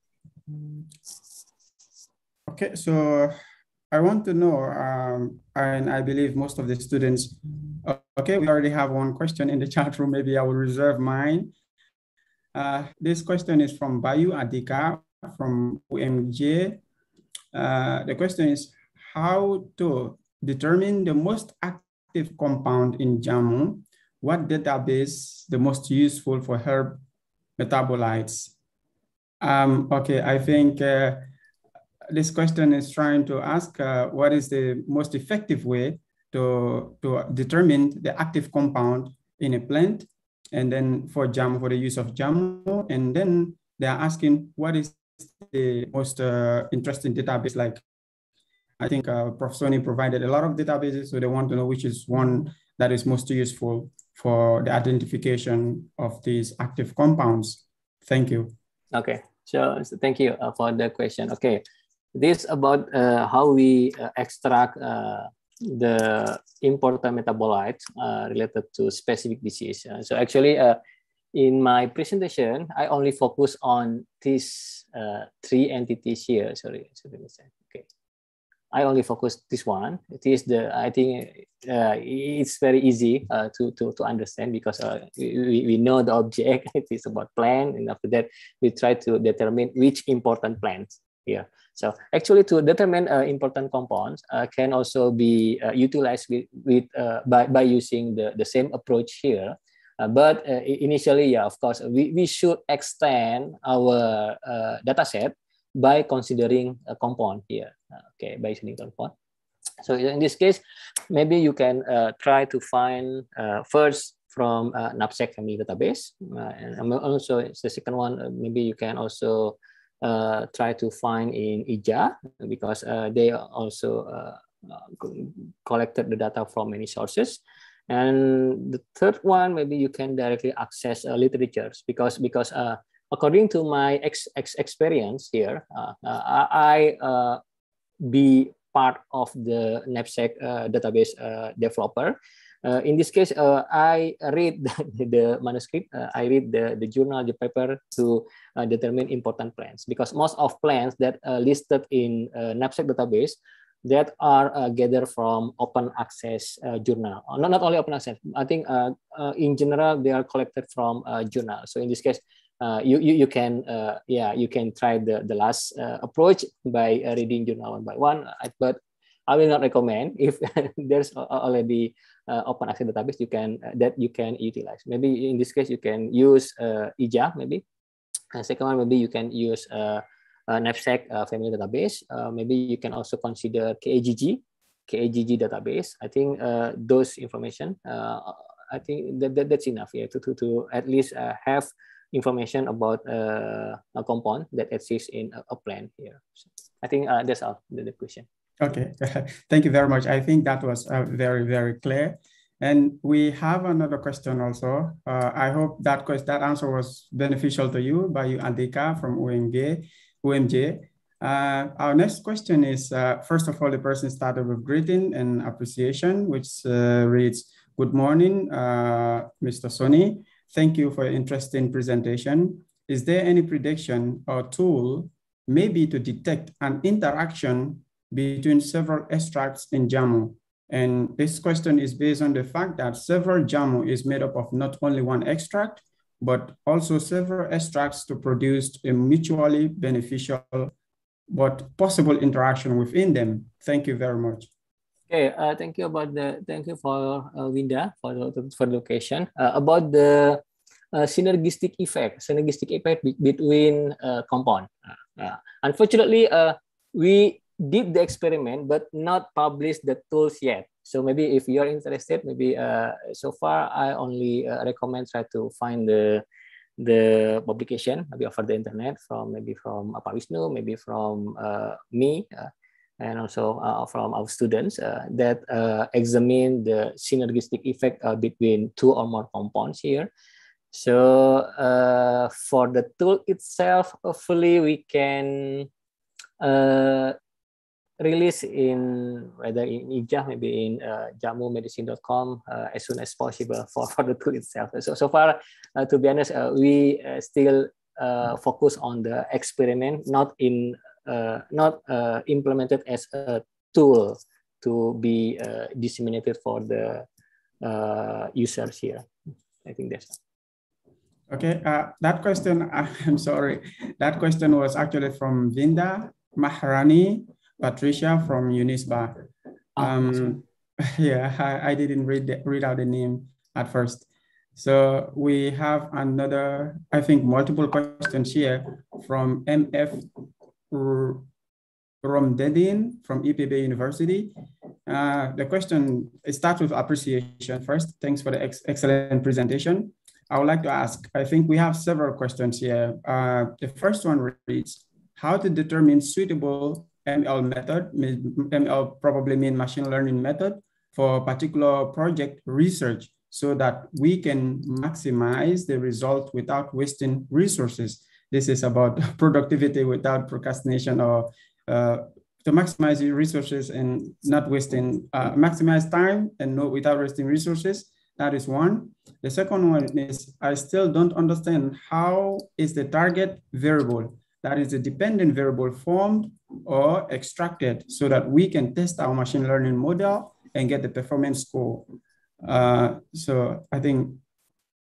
okay, so I want to know, um, and I believe most of the students Okay, we already have one question in the <laughs> chat room. Maybe I will reserve mine. Uh, this question is from Bayu Adika from OMJ. Uh, the question is how to determine the most active compound in JAMU, what database the most useful for herb metabolites? Um, okay, I think uh, this question is trying to ask uh, what is the most effective way to, to determine the active compound in a plant and then for jam for the use of jam, And then they are asking what is the most uh, interesting database like I think uh, Prof. Sony provided a lot of databases, so they want to know which is one that is most useful for the identification of these active compounds. Thank you. Okay, so, so thank you uh, for the question. Okay, this about uh, how we uh, extract uh, the important metabolites uh, related to specific disease. Uh, so actually, uh, in my presentation, I only focus on these three entities here. Sorry, sorry, okay. I only focus this one. It is the I think uh, it's very easy uh, to, to to understand because uh, we, we know the object. <laughs> It is about plant, and after that we try to determine which important plants here. So actually, to determine uh, important compounds uh, can also be uh, utilized with, with uh, by by using the the same approach here. Uh, but uh, initially, yeah, of course, we, we should extend our uh, data set by considering a compound here. Okay, by using compound. So in this case, maybe you can try to find first from uh, NAPSEC family database, and also it's the second one, maybe you can also uh, try to find in IJA because uh, they also uh, collected the data from many sources. And the third one, maybe you can directly access uh, literatures because because uh, according to my ex, ex experience here, I be part of the knapsack database developer uh, in this case, uh, I read <laughs> the, manuscript, uh, I read the, the journal, the paper to determine important plants because most of plants that listed in uh, knapsack database that are uh, gathered from open access uh, journal. Not, not only open access, I think uh, in general, they are collected from journal. So in this case, you, you, you can, yeah, you can try the, the last approach by reading journal one by one, but I will not recommend if <laughs> there's already uh, open access database you can uh, that you can utilize. Maybe in this case you can use uh, IJA maybe. And second one maybe you can use uh, NAPSEC uh, family database. Uh, maybe you can also consider KAGG, KAGG database. I think uh, those information, I think that, that, that's enough yeah, to, to, to at least have information about a compound that exists in a, a plant here. So I think that's all the, the question. Okay, <laughs> thank you very much. I think that was uh, very, very clear. And we have another question also. Uh, I hope that question, that answer was beneficial to you by you, Andika from OMG, OMJ. Uh, our next question is, uh, first of all, the person started with greeting and appreciation, which uh, reads, good morning, uh, Mr. Sony. Thank you for your interesting presentation. Is there any prediction or tool maybe to detect an interaction between several extracts in JAMU. And this question is based on the fact that several JAMU is made up of not only one extract, but also several extracts to produce a mutually beneficial but possible interaction within them. Thank you very much. Okay, uh, thank you about the thank you for uh, Winda for the for the location uh, about the uh, synergistic effect synergistic effect be between uh, compound. Uh, uh, unfortunately, we did the experiment but not publish the tools yet. So maybe if you're interested, maybe uh, so far I only uh, recommend try to find the the publication maybe over the internet from maybe from Apa Wisnu, maybe from uh, me, uh, and also uh, from our students uh, that uh, examine the synergistic effect uh, between two or more compounds here. So for the tool itself, hopefully we can released in whether in ijah maybe in uh, jamumedicine.com uh, as soon as possible for, <laughs> for the tool itself. So, so far, uh, to be honest, uh, we uh, still uh, focus on the experiment, not in uh, not implemented as a tool to be disseminated for the users here. I think that's Okay, that question, <laughs> I'm sorry. That question was actually from Vinda Maharani Patricia from Unisba. Ah, um, <laughs> yeah, I, I didn't read, the, read out the name at first. So we have another, I think, multiple questions here from MF Romdedin from EPB University. Uh, the question starts with appreciation first. Thanks for the ex excellent presentation. I would like to ask, I think we have several questions here. Uh, the first one reads, how to determine suitable ML method, ML probably mean machine learning method for particular project research so that we can maximize the result without wasting resources. This is about <laughs> productivity without procrastination or uh, to maximize your resources and not wasting, uh, maximize time and no, without wasting resources. That is one. The second one is I still don't understand how is the target variable that is a dependent variable formed or extracted so that we can test our machine learning model and get the performance score. Uh, so I think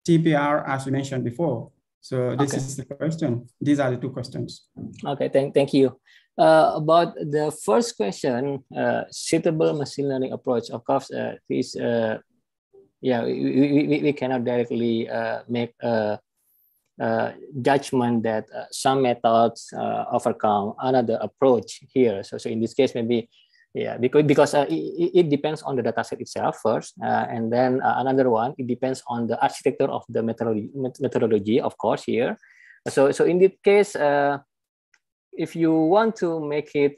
TPR, as we mentioned before. So this okay. is the question. These are the two questions. Okay, thank, thank you. Uh, about the first question, uh, suitable machine learning approach. Of course, uh, this, uh, yeah, we, we, we cannot directly uh, make a uh, uh, judgment that uh, some methods uh, overcome another approach here. So, so in this case, maybe, yeah, because, because uh, it, it, depends on the dataset itself first, uh, and then another one, it depends on the architecture of the methodology, methodology of course, here. So, so in this case, if you want to make it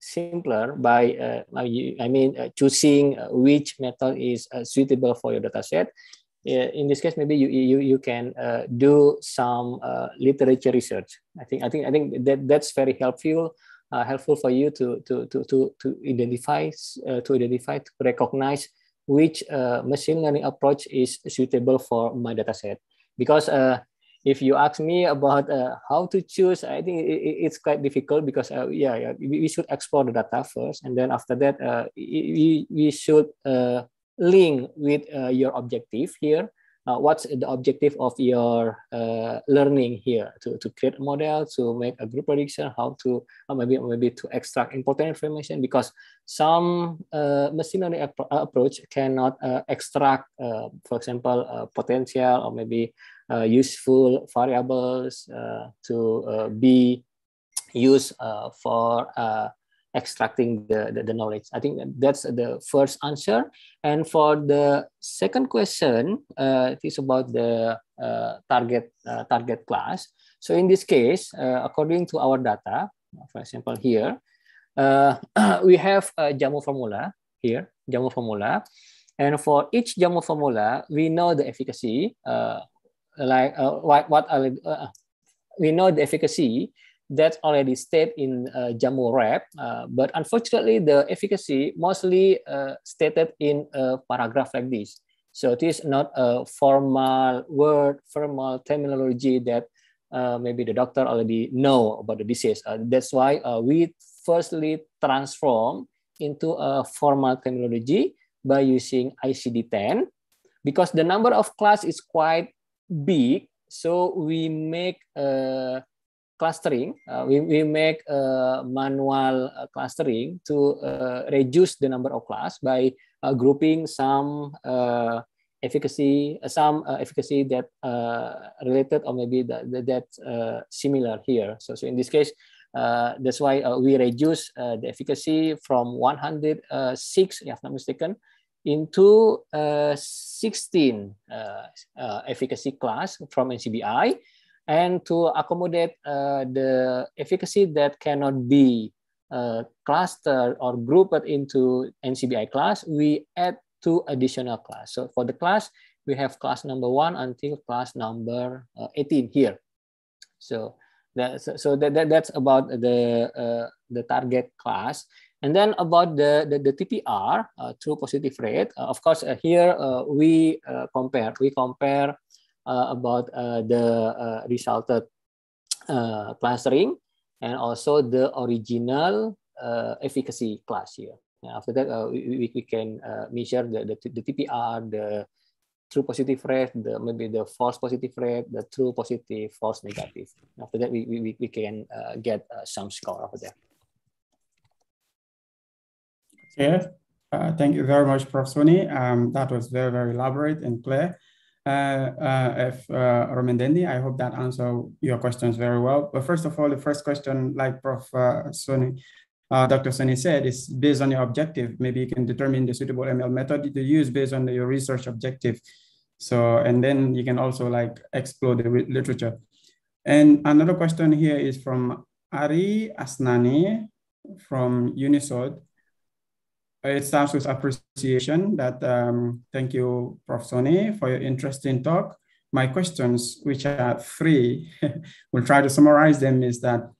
simpler by, I mean, choosing which method is suitable for your dataset, in this case, maybe you you, you can uh, do some uh, literature research. I think I think I think that that's very helpful uh, helpful for you to to to to to identify uh, to identify to recognize which uh, machine learning approach is suitable for my dataset. Because uh, if you ask me about how to choose, I think it, it's quite difficult because yeah, yeah we, should explore the data first, and then after that we we should link with uh, your objective here. Uh, what's the objective of your uh, learning here to, to create a model, to make a group prediction, how to maybe maybe to extract important information because some machinery ap approach cannot extract, for example, potential or maybe useful variables to be used for extracting the, the, the knowledge. I think that's the first answer. And for the second question, uh, it is about the uh, target uh, target class. So in this case, uh, according to our data, for example here, uh, <clears throat> we have a JAMO formula here, JAMO formula. And for each JAMO formula, we know the efficacy, uh, like what, what we know the efficacy that already stated in uh, Jammu Rep, uh, but unfortunately the efficacy mostly uh, stated in a paragraph like this. So it is not a formal word, formal terminology that uh, maybe the doctor already know about the disease. Uh, that's why uh, we firstly transform into a formal terminology by using ICD-10 because the number of class is quite big. So we make a clustering, uh, we, we make uh, manual uh, clustering to uh, reduce the number of class by uh, grouping some efficacy, some efficacy that related or maybe that, that similar here. So, so in this case, that's why we reduce the efficacy from 106, if not mistaken, into 16 efficacy class from NCBI and to accommodate uh, the efficacy that cannot be uh, clustered or grouped into NCBI class, we add two additional class. So for the class, we have class number one until class number uh, 18 here. So that's so that, that, that's about the, uh, the target class. And then about the, the, the TPR, uh, true positive rate, uh, of course, here we compare, we compare uh, about uh, the uh, resulted clustering and also the original efficacy class here. And after that, we, we can measure the, the, the TPR, the true positive rate, the, maybe the false positive rate, the true positive, false negative. After that, we, we, we can uh, get uh, some score over there. Yeah. uh, thank you very much, Prof. Sony. Um, that was very, very elaborate and clear. Uh, uh, F. Uh, Romendendi. I hope that answer your questions very well. But first of all, the first question, like Prof. Sony, uh, Dr. Sunny said, is based on your objective. Maybe you can determine the suitable ML method to use based on the, your research objective. So, and then you can also like explore the literature. And another question here is from Ari Asnani from Unisod. Uh, it starts with appreciation that um, thank you, Prof. Sony, for your interesting talk. My questions, which are three, <laughs> we'll try to summarize them, is that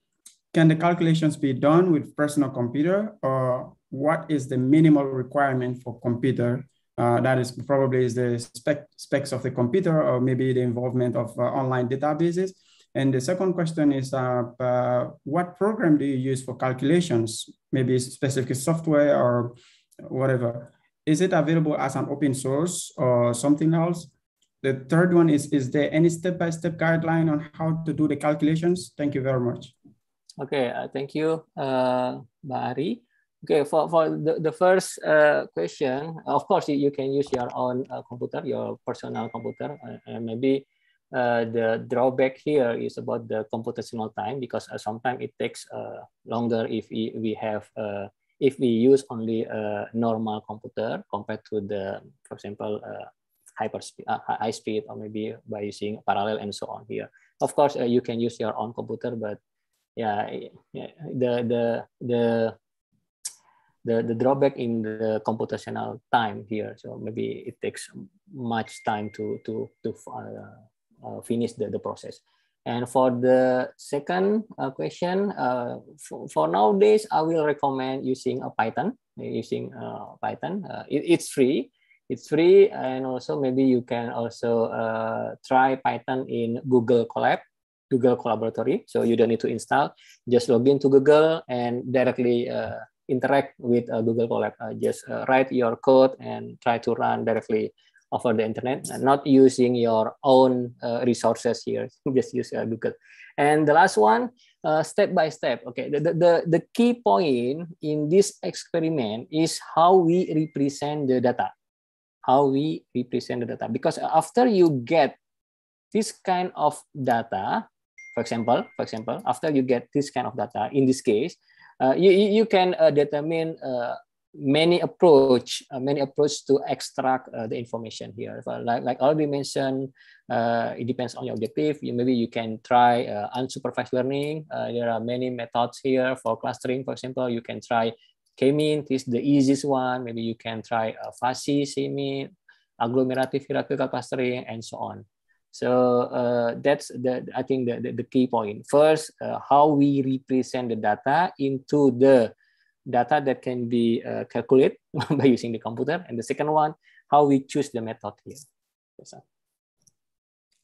can the calculations be done with personal computer or what is the minimal requirement for computer? Uh, that is probably is the spec, specs of the computer or maybe the involvement of uh, online databases. And the second question is uh, uh, what program do you use for calculations, maybe specific software or whatever? Is it available as an open source or something else? The third one is, is there any step-by-step guideline on how to do the calculations? Thank you very much. Okay, uh, thank you, uh, Okay, for, for the, the first uh, question, of course, you, can use your own uh, computer, your personal computer, uh, and maybe uh, the drawback here is about the computational time because uh, sometimes it takes uh, longer if we, we have uh, if we use only a normal computer compared to the, for example, uh, hyper uh, high speed or maybe by using parallel and so on here. Of course, you can use your own computer, but yeah, yeah the the the the, the drawback in the computational time here. So maybe it takes much time to to to uh, uh, finish the, the process. And for the second uh, question, uh, for, for, nowadays, I will recommend using a Python, using Python. It, it's free it's free and also maybe you can also uh, try python in google collab google collaboratory so you don't need to install just log into google and directly uh, interact with uh, google collab just write your code and try to run directly over the internet, not using your own uh, resources here. <laughs> Just use uh, Google. And the last one, uh, step by step. Okay, the, the, the, key point in this experiment is how we represent the data. How we represent the data. Because after you get this kind of data, for example, for example, after you get this kind of data, in this case, uh, you, you can uh, determine uh, many approach uh, many approach to extract uh, the information here but uh, like, like already mentioned uh, it depends on your objective you, maybe you can try uh, unsupervised learning uh, there are many methods here for clustering for example you can try k-mean this is the easiest one maybe you can try uh, fuzzy c-mean agglomerative hierarchical clustering and so on so uh, that's the I think the, the, the key point. First, uh, how we represent the data into the data that can be uh, calculated <laughs> by using the computer. And the second one, how we choose the method here.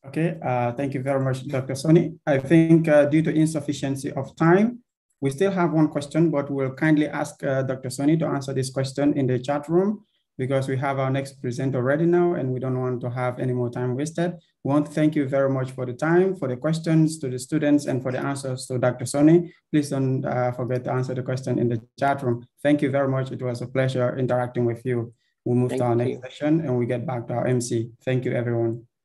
Okay, uh, thank you very much, Dr. Sony. I think uh, due to insufficiency of time, we still have one question, but we'll kindly ask uh, Dr. Sony to answer this question in the chat room because we have our next presenter ready now and we don't want to have any more time wasted. We want to thank you very much for the time, for the questions to the students and for the answers to Dr. Sony. Please don't uh, forget to answer the question in the chat room. Thank you very much. It was a pleasure interacting with you. We'll move thank to our you. next session and we get back to our MC. Thank you, everyone.